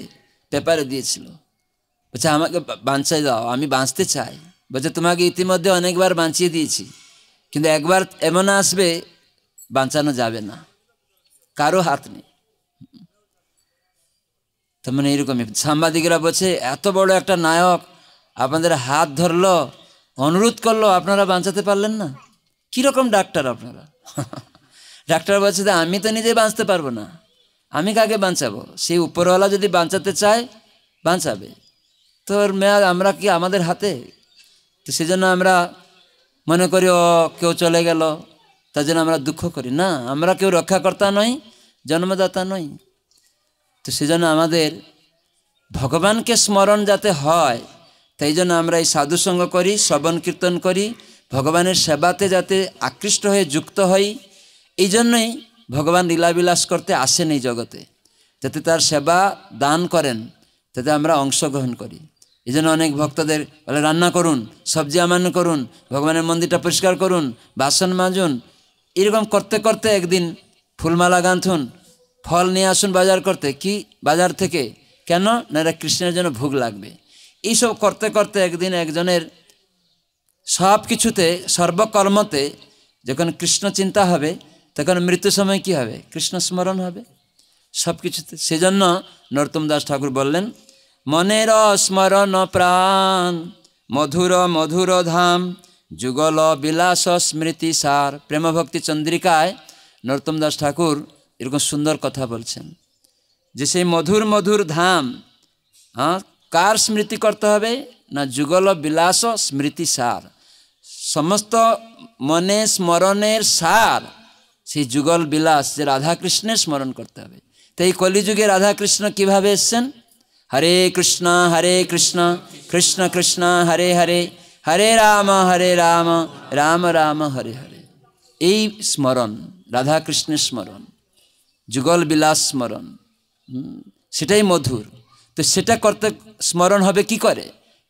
S1: পেপারে দিয়েছিল বলছে আমাকে বাঁচাই দাও আমি বাঁচতে চাই বলছে তোমাকে ইতিমধ্যে অনেকবার বাঁচিয়ে দিয়েছি কিন্তু একবার এমন আসবে বাঁচানো যাবে না কারো হাত নেই তার মানে এরকমই সাংবাদিকরা বলছে এত বড় একটা নায়ক আপনাদের হাত ধরলো অনুরোধ করলো আপনারা বাঁচাতে পারলেন না কীরকম ডাক্তার আপনারা ডাক্তার বলছে আমি তো নিজে বাঁচতে পারবো না আমি কাকে বাঁচাবো সেই উপরওয়ালা যদি বাঁচাতে চায় বাঁচাবে তো মেয়াদ আমরা কি আমাদের হাতে তো সেজন্য আমরা মনে করি ও কেউ চলে গেল তার জন্য আমরা দুঃখ করি না আমরা কেউ রক্ষাকর্তা নই জন্মদাতা নই তো সেজন্য আমাদের ভগবানকে স্মরণ যাতে হয় তাই জন্য আমরা এই সাধুসঙ্গ করি শ্রবণ কীর্তন করি ভগবানের সেবাতে যাতে আকৃষ্ট হয়ে যুক্ত হই এই জন্যই ভগবান লীলাবিলাস করতে আসেন এই জগতে যাতে তার সেবা দান করেন তাতে আমরা অংশগ্রহণ করি এই জন্য অনেক ভক্তদের বলে রান্না করুন সবজি আমান করুন ভগবানের মন্দিরটা পরিষ্কার করুন বাসন মাজুন এরকম করতে করতে একদিন ফুলমালা গাঁথুন ফল নিয়ে আসুন বাজার করতে কি বাজার থেকে কেন না এরা কৃষ্ণের জন্য ভোগ লাগবে এইসব করতে করতে একদিন একজনের সব কিছুতে সর্বকর্মতে যখন কৃষ্ণ চিন্তা হবে তখন মৃত্যু সময় কি হবে কৃষ্ণ স্মরণ হবে সব কিছুতে সেজন্য নরতম দাস ঠাকুর বললেন মনের স্মরণ প্রাণ মধুর মধুর ধাম যুগল বিলাস স্মৃতি সার প্রেমভক্তি চন্দ্রিকায় নরতম দাস ঠাকুর এরকম সুন্দর কথা বলছেন যে সেই মধুর মধুর ধাম হ্যাঁ কার স্মৃতি করতে হবে না যুগল বিলাস স্মৃতি সার সমস্ত মনে স্মরণের সার সেই যুগল বিলাস যে রাধাকৃষ্ণের স্মরণ করতে হবে তাই এই কলিযুগে রাধাকৃষ্ণ কীভাবে এসছেন হরে কৃষ্ণ হরে কৃষ্ণ কৃষ্ণ কৃষ্ণ হরে হরে হরে রাম হরে রাম রাম রাম হরে হরে এই স্মরণ রাধাকৃষ্ণের স্মরণ যুগল বিলাস স্মরণ সেটাই মধুর তো সেটা করতে স্মরণ হবে কি করে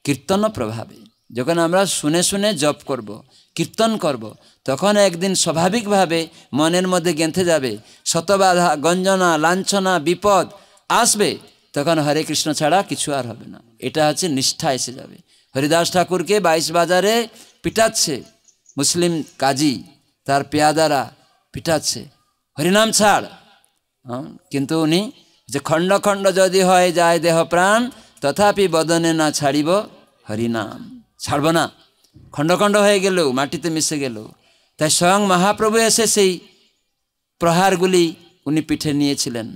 S1: কীর্তন প্রভাবে যখন আমরা শুনে শুনে জপ করব। কীর্তন করব। তখন একদিন স্বাভাবিকভাবে মনের মধ্যে গেঁথে যাবে শতবাধা গঞ্জনা লাঞ্ছনা বিপদ আসবে তখন হরে কৃষ্ণ ছাড়া কিছু আর হবে না এটা হচ্ছে নিষ্ঠা এসে যাবে হরিদাস ঠাকুরকে বাইশ বাজারে পিটাচ্ছে মুসলিম কাজী তার পেয়াদারা পিটাচ্ছে হরিনাম ছাড় কিন্তু উনি যে খণ্ড খণ্ড যদি হয়ে যায় দেহ প্রাণ তথাপি বদনে না ছাড়িব হরিনাম ছাড়ব না খণ্ড খণ্ড হয়ে গেলেও মাটিতে মিশে গেল তাই স্বয়ং মহাপ্রভু এসে সেই প্রহারগুলি উনি পিঠে নিয়েছিলেন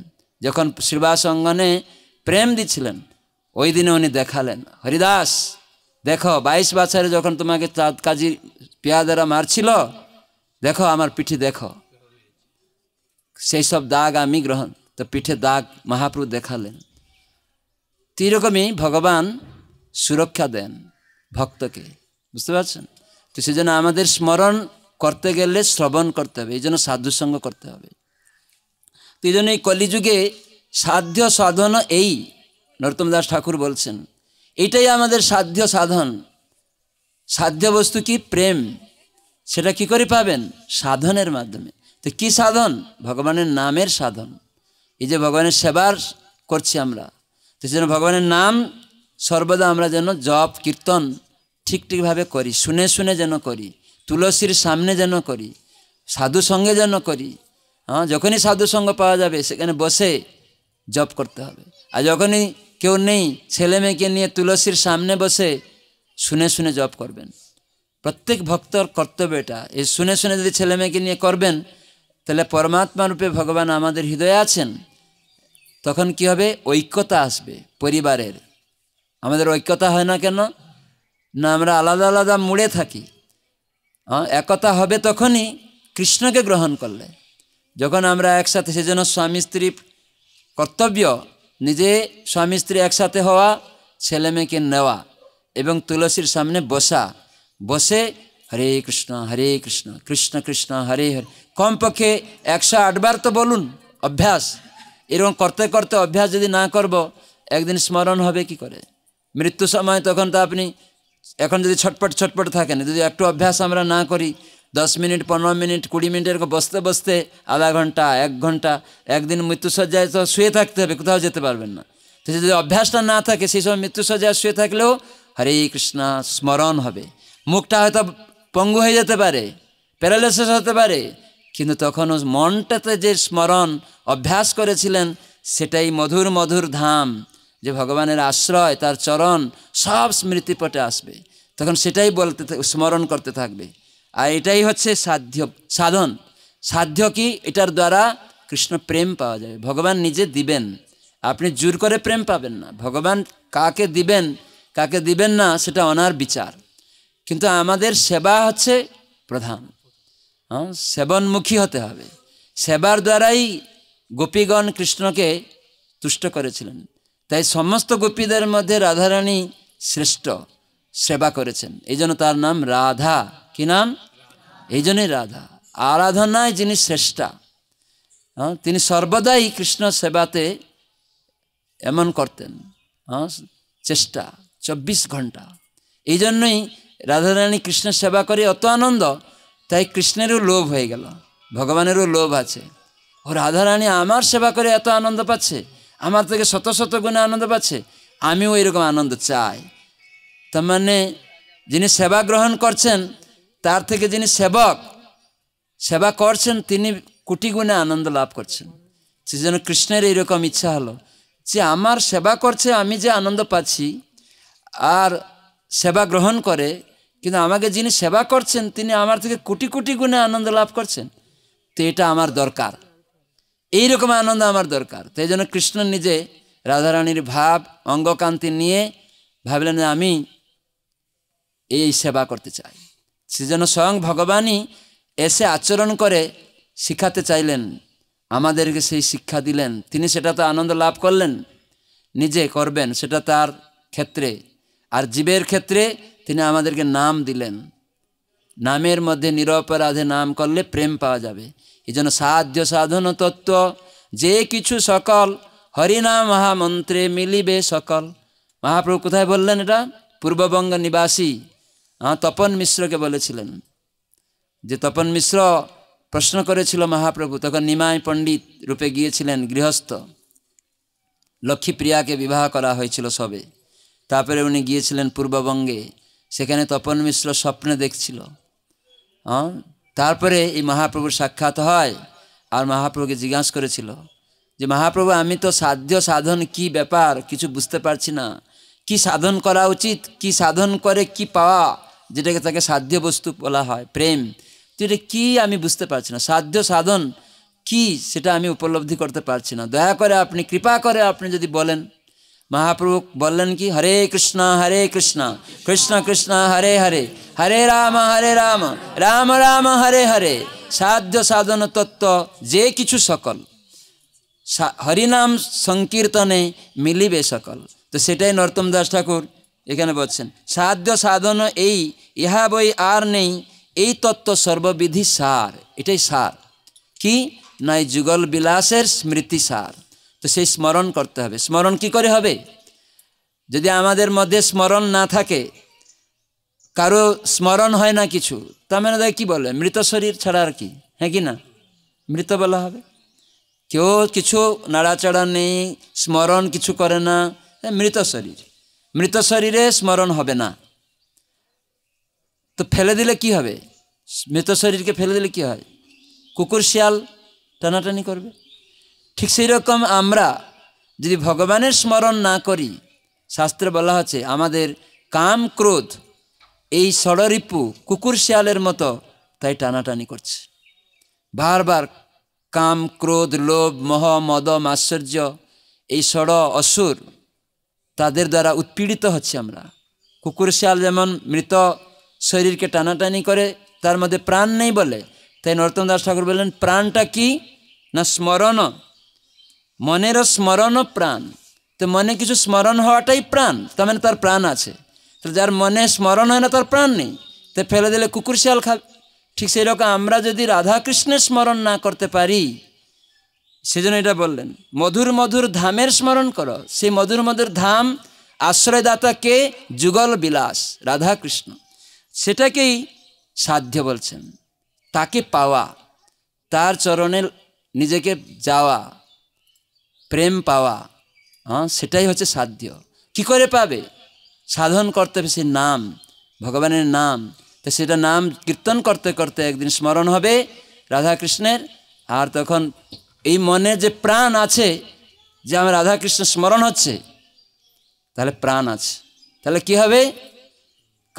S1: যখন শ্রীবাস অঙ্গনে প্রেম দিচ্ছিলেন ওই দিনে উনি দেখালেন হরিদাস দেখো বাইশ বছরে যখন তোমাকে চাঁদ কাজী পেয়াদারা মারছিল দেখো আমার পিঠে দেখো সেই সব দাগ আমি গ্রহণ তো পিঠে দাগ মহাপ্রভু দেখালেন তিরকমই ভগবান সুরক্ষা দেন ভক্তকে বুঝতে পারছেন তো সেজন্য আমাদের স্মরণ করতে গেলে শ্রবণ করতে হবে এই জন্য সাধুসঙ্গ করতে হবে তো এই জন্য এই কলিযুগে সাধ্য সাধন এই নরোত্তম দাস ঠাকুর বলছেন এটাই আমাদের সাধ্য সাধন সাধ্য বস্তু কি প্রেম সেটা কি করে পাবেন সাধনের মাধ্যমে তো কি সাধন ভগবানের নামের সাধন এই যে ভগবানের সেবার করছি আমরা তো যেন ভগবানের নাম সর্বদা আমরা যেন জপ কীর্তন ঠিক ঠিকভাবে করি শুনে শুনে যেন করি তুলসীর সামনে যেন করি সাধু সঙ্গে যেন করি হ্যাঁ যখনই সাধু সঙ্গ পাওয়া যাবে সেখানে বসে জপ করতে হবে আর যখনই কেউ নেই ছেলে মেয়েকে নিয়ে তুলসীর সামনে বসে শুনে শুনে জপ করবেন প্রত্যেক ভক্তর কর্তব্য এটা এই শুনে শুনে যদি ছেলে মেয়েকে নিয়ে করবেন তাহলে পরমাত্মা রূপে ভগবান আমাদের হৃদয়ে আছেন তখন কি হবে ঐক্যতা আসবে পরিবারের আমাদের ঐক্যতা হয় না কেন না আমরা আলাদা আলাদা মুড়ে থাকি হ্যাঁ, একতা হবে তখনই কৃষ্ণকে গ্রহণ করলে যখন আমরা একসাথে সেজন্য স্বামী স্ত্রী কর্তব্য নিজে স্বামী স্ত্রী একসাথে হওয়া ছেলেমেয়েকে নেওয়া এবং তুলসীর সামনে বসা বসে হরে কৃষ্ণ হরে কৃষ্ণ কৃষ্ণ কৃষ্ণ হরে হরে কমপক্ষে একশো আটবার তো বলুন অভ্যাস এরকম করতে করতে অভ্যাস যদি না করব একদিন স্মরণ হবে কি করে মৃত্যু সময় তখন তো আপনি এখন যদি ছটপট ছটপট থাকেন যদি একটু অভ্যাস আমরা না করি দশ মিনিট পনেরো মিনিট কুড়ি মিনিট এরকম বসতে বসতে আধা ঘন্টা এক ঘন্টা একদিন মৃত্যুসজ্জায় তো শুয়ে থাকতে হবে কোথাও যেতে পারবেন না তো যদি অভ্যাসটা না থাকে সেই সময় মৃত্যুসজ্জায় শুয়ে থাকলেও হরে কৃষ্ণা স্মরণ হবে মুখটা হয়তো পঙ্গু হয়ে যেতে পারে প্যারালাইসিস হতে পারে কিন্তু তখন মনটাতে যে স্মরণ অভ্যাস করেছিলেন সেটাই মধুর মধুর ধাম যে ভগবানের আশ্রয় তার চরণ সব স্মৃতিপটে আসবে তখন সেটাই বলতে স্মরণ করতে থাকবে আর এটাই হচ্ছে সাধ্য সাধন সাধ্য কি এটার দ্বারা কৃষ্ণ প্রেম পাওয়া যাবে ভগবান নিজে দিবেন আপনি জোর করে প্রেম পাবেন না ভগবান কাকে দিবেন কাকে দিবেন না সেটা অনার বিচার কিন্তু আমাদের সেবা হচ্ছে প্রধান হ্যাঁ, সেবনমুখী হতে হবে সেবার দ্বারাই গোপীগণ কৃষ্ণকে তুষ্ট করেছিলেন তাই সমস্ত গোপীদের মধ্যে রাধারানী শ্রেষ্ঠ সেবা করেছেন এই জন্য তার নাম রাধা কি নাম এই জন্যই রাধা আরাধনায় যিনি শ্রেষ্ঠা হ্যাঁ তিনি সর্বদাই কৃষ্ণ সেবাতে এমন করতেন হ্যাঁ চেষ্টা চব্বিশ ঘন্টা এই জন্যই রাধারানী কৃষ্ণের সেবা করে অত আনন্দ তাই কৃষ্ণেরও লোভ হয়ে গেল ভগবানেরও লোভ আছে ও রাধারানী আমার সেবা করে এত আনন্দ পাচ্ছে আমার থেকে শত শত গুণে আনন্দ পাচ্ছে আমিও এরকম আনন্দ চাই তার মানে যিনি সেবা গ্রহণ করছেন তার থেকে যিনি সেবক সেবা করছেন তিনি কোটি গুণে আনন্দ লাভ করছেন সে যেন কৃষ্ণের এইরকম ইচ্ছা হলো যে আমার সেবা করছে আমি যে আনন্দ পাচ্ছি আর সেবা গ্রহণ করে কিন্তু আমাকে যিনি সেবা করছেন তিনি আমার থেকে কোটি কোটি গুণে আনন্দ লাভ করছেন তো এটা আমার দরকার এই রকম আনন্দ আমার দরকার তো এই জন্য কৃষ্ণ নিজে রাধারানীর ভাব অঙ্গকান্তি নিয়ে ভাবলেন আমি এই সেবা করতে চাই সেজন্য স্বয়ং ভগবানই এসে আচরণ করে শিখাতে চাইলেন আমাদেরকে সেই শিক্ষা দিলেন তিনি সেটা তো আনন্দ লাভ করলেন নিজে করবেন সেটা তার ক্ষেত্রে আর জীবের ক্ষেত্রে তিনি আমাদেরকে নাম দিলেন নামের মধ্যে নিরপরাধে নাম করলে প্রেম পাওয়া যাবে এই জন্য সাধ্য সাধন তত্ত্ব যে কিছু সকল হরিনাম মহামন্ত্রে মিলিবে সকল মহাপ্রভু কোথায় বললেন এটা পূর্ববঙ্গ নিবাসী তপন মিশ্রকে বলেছিলেন যে তপন মিশ্র প্রশ্ন করেছিল মহাপ্রভু তখন নিমাই পণ্ডিত রূপে গিয়েছিলেন গৃহস্থ লক্ষ্মীপ্রিয়াকে বিবাহ করা হয়েছিল সবে তারপরে উনি গিয়েছিলেন পূর্ববঙ্গে সেখানে তপন মিশ্র স্বপ্নে দেখছিল তারপরে এই মহাপ্রভুর সাক্ষাৎ হয় আর মহাপ্রভুকে জিজ্ঞাসা করেছিল যে মহাপ্রভু আমি তো সাধ্য সাধন কি ব্যাপার কিছু বুঝতে পারছি না কি সাধন করা উচিত কি সাধন করে কি পাওয়া যেটাকে তাকে সাধ্য বস্তু বলা হয় প্রেম যেটা এটা কী আমি বুঝতে পারছি না সাধ্য সাধন কি সেটা আমি উপলব্ধি করতে পারছি না দয়া করে আপনি কৃপা করে আপনি যদি বলেন মহাপ্রভু বললেন কি হরে কৃষ্ণ হরে কৃষ্ণ কৃষ্ণ কৃষ্ণ হরে হরে হরে রাম হরে রাম রাম রাম হরে হরে সাধ্য সাধন তত্ত্ব যে কিছু সকল হরিনাম সংকীর্তনে মিলিবে সকল তো সেটাই নরতম দাস ঠাকুর এখানে বলছেন সাধ্য সাধন এই ইহা বই আর নেই এই তত্ত্ব সর্ববিধি সার এটাই সার কি নাই যুগল বিলাসের স্মৃতি সার তো সেই স্মরণ করতে হবে স্মরণ কি করে হবে যদি আমাদের মধ্যে স্মরণ না থাকে কারো স্মরণ হয় না কিছু তা মানে কি বলে মৃত শরীর ছাড়া আর কি হ্যাঁ কি না মৃত বলা হবে কেউ কিছু নাড়াচাড়া নেই স্মরণ কিছু করে না হ্যাঁ, মৃত শরীর মৃত শরীরে স্মরণ হবে না তো ফেলে দিলে কি হবে মৃত শরীরকে ফেলে দিলে কি হয় কুকুর শিয়াল টানাটানি করবে ঠিক সেই রকম আমরা যদি ভগবানের স্মরণ না করি শাস্ত্রে বলা হচ্ছে আমাদের কাম ক্রোধ এই ষড়রিপু কুকুর শিয়ালের মতো তাই টানাটানি করছে বারবার কাম ক্রোধ লোভ মহ মদ আশ্চর্য এই ষড় অসুর তাদের দ্বারা উৎপীড়িত হচ্ছে আমরা কুকুর শিয়াল যেমন মৃত শরীরকে টানাটানি করে তার মধ্যে প্রাণ নেই বলে তাই নরোত্তম দাস ঠাকুর বললেন প্রাণটা কি না স্মরণ মনের স্মরণ প্রাণ তো মনে কিছু স্মরণ হওয়াটাই প্রাণ তার মানে তার প্রাণ আছে তো যার মনে স্মরণ হয় না তার প্রাণ নেই তো ফেলে দিলে কুকুর শিয়াল খাবে ঠিক সেই রকম আমরা যদি রাধাকৃষ্ণের স্মরণ না করতে পারি সেজন্য এটা বললেন মধুর মধুর ধামের স্মরণ করো সেই মধুর মধুর ধাম আশ্রয়দাতাকে যুগল বিলাস রাধাকৃষ্ণ সেটাকেই সাধ্য বলছেন তাকে পাওয়া তার চরণে নিজেকে যাওয়া প্রেম পাওয়া হ্যাঁ সেটাই হচ্ছে সাধ্য কি করে পাবে সাধন করতে হবে সে নাম ভগবানের নাম তো সেটা নাম কীর্তন করতে করতে একদিন স্মরণ হবে রাধাকৃষ্ণের আর তখন এই মনে যে প্রাণ আছে যে আমার রাধাকৃষ্ণ স্মরণ হচ্ছে তাহলে প্রাণ আছে তাহলে কি হবে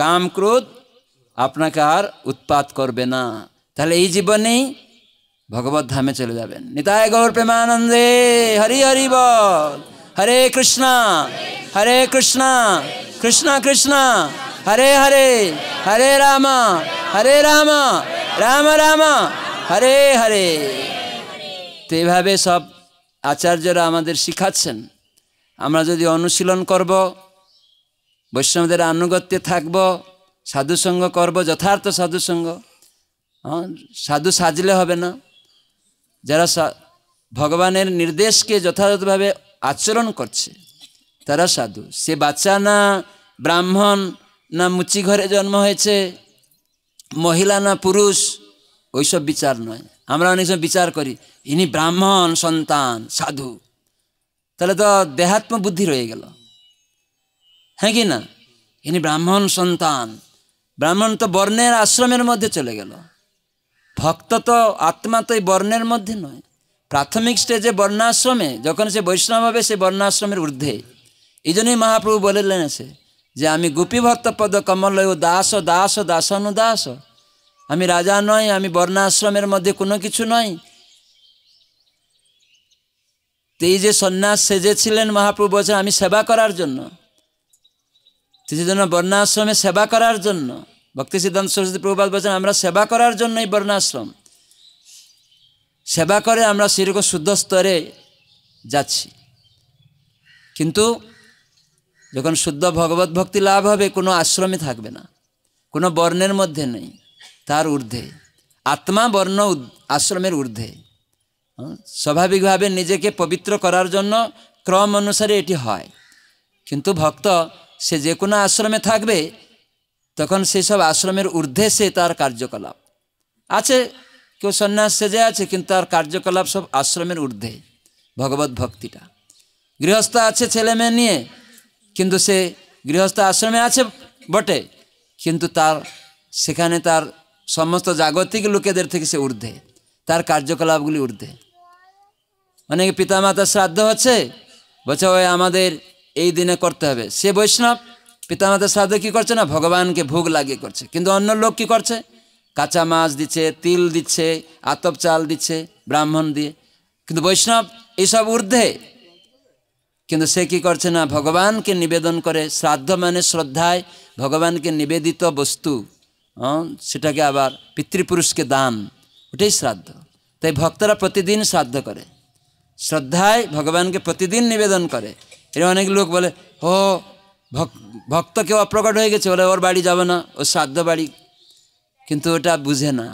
S1: কাম ক্রোধ আপনাকে আর উৎপাত করবে না তাহলে এই জীবনেই ভগবত ধামে চলে যাবেন নিতায় গৌর প্রেমানন্দে হরি হরি বল হরে কৃষ্ণা হরে কৃষ্ণা কৃষ্ণা কৃষ্ণা হরে হরে হরে রামা হরে রামা রাম রামা হরে হরে তো এভাবে সব আচার্যরা আমাদের শিখাচ্ছেন আমরা যদি অনুশীলন করব বৈষ্ণবদের আনুগত্যে থাকব সাধুসঙ্গ করব যথার্থ সাধুসঙ্গ সাধু সাজলে হবে না যারা ভগবানের নির্দেশকে যথাযথভাবে আচরণ করছে তারা সাধু সে বাচ্চা না ব্রাহ্মণ না মুচি ঘরে জন্ম হয়েছে মহিলা না পুরুষ ওইসব বিচার নয় আমরা অনেক সময় বিচার করি ইনি ব্রাহ্মণ সন্তান সাধু তাহলে তো দেহাত্ম বুদ্ধি রয়ে গেল হ্যাঁ কি না ইনি ব্রাহ্মণ সন্তান ব্রাহ্মণ তো বর্ণের আশ্রমের মধ্যে চলে গেল ভক্ত তো আত্মা তো এই বর্ণের মধ্যে নয় প্রাথমিক স্টেজে বর্ণাশ্রমে যখন সে বৈষ্ণব হবে সে বর্ণাশ্রমের ঊর্ধ্বে এই জন্যই মহাপ্রভু বলিলেন সে যে আমি গোপীভক্ত পদ কমল ও দাস দাস দাসানুদাস আমি রাজা নই আমি বর্ণাশ্রমের মধ্যে কোনো কিছু নয় তেই যে সন্ন্যাস সেজেছিলেন মহাপ্রভু বলছেন আমি সেবা করার জন্য সেজন্য বর্ণাশ্রমে সেবা করার জন্য ভক্তি সিদ্ধান্ত সরস্বতী প্রভুপাত বলছেন আমরা সেবা করার জন্যই বর্ণাশ্রম সেবা করে আমরা সেরকম শুদ্ধ স্তরে যাচ্ছি কিন্তু যখন শুদ্ধ ভগবত ভক্তি লাভ হবে কোনো আশ্রমে থাকবে না কোনো বর্ণের মধ্যে নেই তার ঊর্ধ্বে আত্মা বর্ণ আশ্রমের ঊর্ধ্বে স্বাভাবিকভাবে নিজেকে পবিত্র করার জন্য ক্রম অনুসারে এটি হয় কিন্তু ভক্ত সে যে কোনো আশ্রমে থাকবে তখন সেসব আশ্রমের ঊর্ধ্বে সে তার কার্যকলাপ আছে কেউ সন্ন্যাস সেজে আছে কিন্তু তার কার্যকলাপ সব আশ্রমের ঊর্ধ্বে ভগবত ভক্তিটা গৃহস্থ আছে ছেলে মেয়ে নিয়ে কিন্তু সে গৃহস্থ আশ্রমে আছে বটে কিন্তু তার সেখানে তার সমস্ত জাগতিক লোকেদের থেকে সে ঊর্ধ্বে তার কার্যকলাপগুলি ঊর্ধ্বে অনেকে পিতামাতার শ্রাদ্ধ হচ্ছে বলছে ওই আমাদের এই দিনে করতে হবে সে বৈষ্ণব পিতামাতা শ্রাদ্ধ কী করছে না ভগবানকে ভোগ লাগিয়ে করছে কিন্তু অন্য লোক কী করছে কাঁচা মাছ দিচ্ছে তিল দিচ্ছে আতপ চাল দিচ্ছে ব্রাহ্মণ দিয়ে কিন্তু বৈষ্ণব এইসব ঊর্ধ্বে কিন্তু সে কী করছে না ভগবানকে নিবেদন করে শ্রাদ্ধ মানে শ্রদ্ধায় ভগবানকে নিবেদিত বস্তু সেটাকে আবার পিতৃপুরুষকে দান ওটাই শ্রাদ্ধ তাই ভক্তরা প্রতিদিন শ্রাদ্ধ করে শ্রদ্ধায় ভগবানকে প্রতিদিন নিবেদন করে এর অনেক লোক বলে ও ভক্ত ভক্ত কেউ অপ্রকট হয়ে গেছে বলে ওর বাড়ি যাবে না ও শ্রাদ্ধ বাড়ি কিন্তু ওটা বুঝে না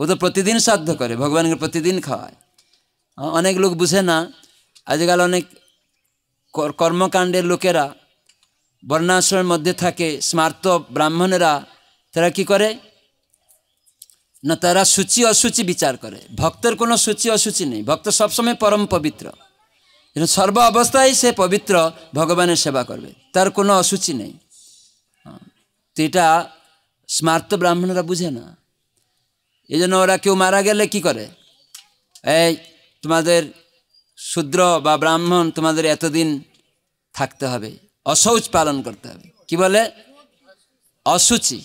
S1: ও তো প্রতিদিন শ্রাদ্ধ করে ভগবানকে প্রতিদিন খাওয়ায় অনেক লোক বুঝে না আজকাল অনেক কর্মকাণ্ডের লোকেরা বর্ণাশ্রমের মধ্যে থাকে স্মার্ত ব্রাহ্মণেরা তারা কি করে না তারা সূচি অসূচি বিচার করে ভক্তের কোনো সূচি অসূচি নেই ভক্ত সবসময় পরম পবিত্র কিন্তু সর্ব অবস্থায় সে পবিত্র ভগবানের সেবা করবে তার কোনো অসুচি নেই হ্যাঁ। তো এটা স্মার্ত ব্রাহ্মণরা বুঝে না এই জন্য ওরা কেউ মারা গেলে কি করে এই তোমাদের শূদ্র বা ব্রাহ্মণ তোমাদের এতদিন থাকতে হবে অশৌচ পালন করতে হবে কি বলে অসুচি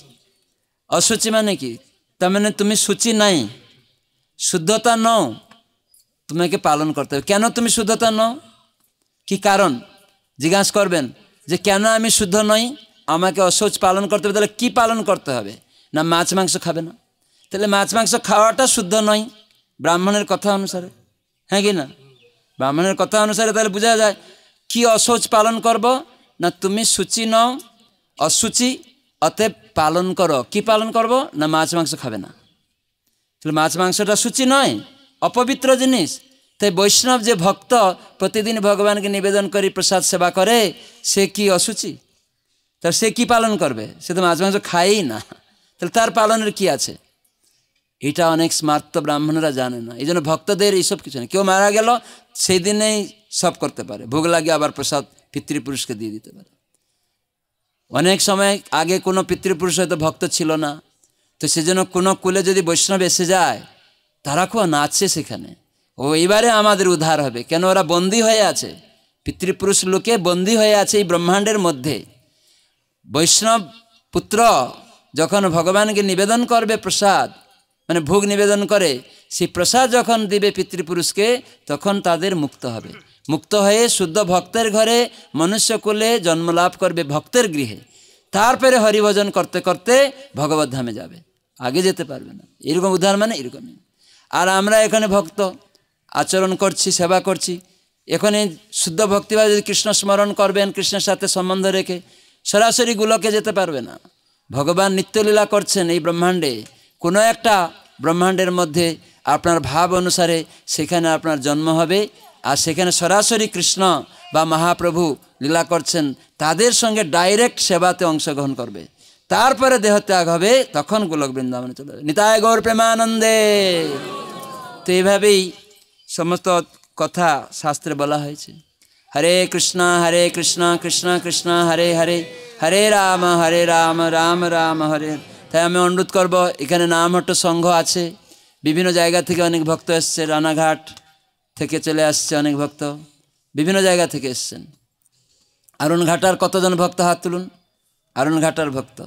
S1: অসুচি মানে কি তার মানে তুমি সূচি নাই শুদ্ধতা নও তোমাকে পালন করতে হবে কেন তুমি শুদ্ধতা নও কি কারণ জিজ্ঞাসা করবেন যে কেন আমি শুদ্ধ নই আমাকে অসৌচ পালন করতে হবে তাহলে কী পালন করতে হবে না মাছ মাংস খাবে না তাহলে মাছ মাংস খাওয়াটা শুদ্ধ নয় ব্রাহ্মণের কথা অনুসারে হ্যাঁ কি না ব্রাহ্মণের কথা অনুসারে তাহলে বোঝা যায় কি অসৌচ পালন করব না তুমি সূচি নও অসুচি অতএব পালন করো কি পালন করব না মাছ মাংস খাবে না তাহলে মাছ মাংসটা সূচি নয় অপবিত্র জিনিস তাই বৈষ্ণব যে ভক্ত প্রতিদিন ভগবানকে নিবেদন করে প্রসাদ সেবা করে সে কি অসুচি তার সে কি পালন করবে সে তো মাঝে মাঝে খায়ই না তাহলে তার পালনের কি আছে এটা অনেক স্মার্ত ব্রাহ্মণরা জানে না এই জন্য ভক্তদের এইসব কিছু না কেউ মারা গেল সেই দিনেই সব করতে পারে ভোগ লাগে আবার প্রসাদ পিতৃপুরুষকে দিয়ে দিতে পারে অনেক সময় আগে কোনো পিতৃপুরুষ হয়তো ভক্ত ছিল না তো সেজন্য কোনো কুলে যদি বৈষ্ণব এসে যায় তারা খুব নাচছে সেখানে ও এবারে আমাদের উদ্ধার হবে কেন ওরা বন্দী হয়ে আছে পিতৃপুরুষ লোকে বন্দী হয়ে আছে এই ব্রহ্মাণ্ডের মধ্যে বৈষ্ণব পুত্র যখন ভগবানকে নিবেদন করবে প্রসাদ মানে ভোগ নিবেদন করে সেই প্রসাদ যখন দিবে পিতৃপুরুষকে তখন তাদের মুক্ত হবে মুক্ত হয়ে শুদ্ধ ভক্তের ঘরে মনুষ্যকুলে জন্মলাভ করবে ভক্তের গৃহে তারপরে হরিভজন করতে করতে ভগবত ধামে যাবে আগে যেতে পারবে না এরকম উদাহরণ মানে এরকমই আর আমরা এখানে ভক্ত আচরণ করছি সেবা করছি এখানে শুদ্ধ ভক্তিভাবে যদি কৃষ্ণ স্মরণ করবেন কৃষ্ণের সাথে সম্বন্ধ রেখে সরাসরি গুলোকে যেতে পারবে না ভগবান নিত্যলীলা করছেন এই ব্রহ্মাণ্ডে কোনো একটা ব্রহ্মাণ্ডের মধ্যে আপনার ভাব অনুসারে সেখানে আপনার জন্ম হবে আর সেখানে সরাসরি কৃষ্ণ বা মহাপ্রভু লীলা করছেন তাদের সঙ্গে ডাইরেক্ট সেবাতে অংশগ্রহণ করবে তারপরে দেহ ত্যাগ হবে তখন গোলক বৃন্দাবনে চলে যাবে নিতায় গৌর প্রেমানন্দে তো এইভাবেই সমস্ত কথা শাস্ত্রে বলা হয়েছে হরে কৃষ্ণ হরে কৃষ্ণ কৃষ্ণ কৃষ্ণ হরে হরে হরে রাম হরে রাম রাম রাম হরে তাই আমি অনুরোধ করব এখানে নাম হট্ট সংঘ আছে বিভিন্ন জায়গা থেকে অনেক ভক্ত এসছে রানাঘাট থেকে চলে আসছে অনেক ভক্ত বিভিন্ন জায়গা থেকে এসছেন আরুণ ঘাটার কতজন ভক্ত হাত তুলুন আরণঘাটার ভক্ত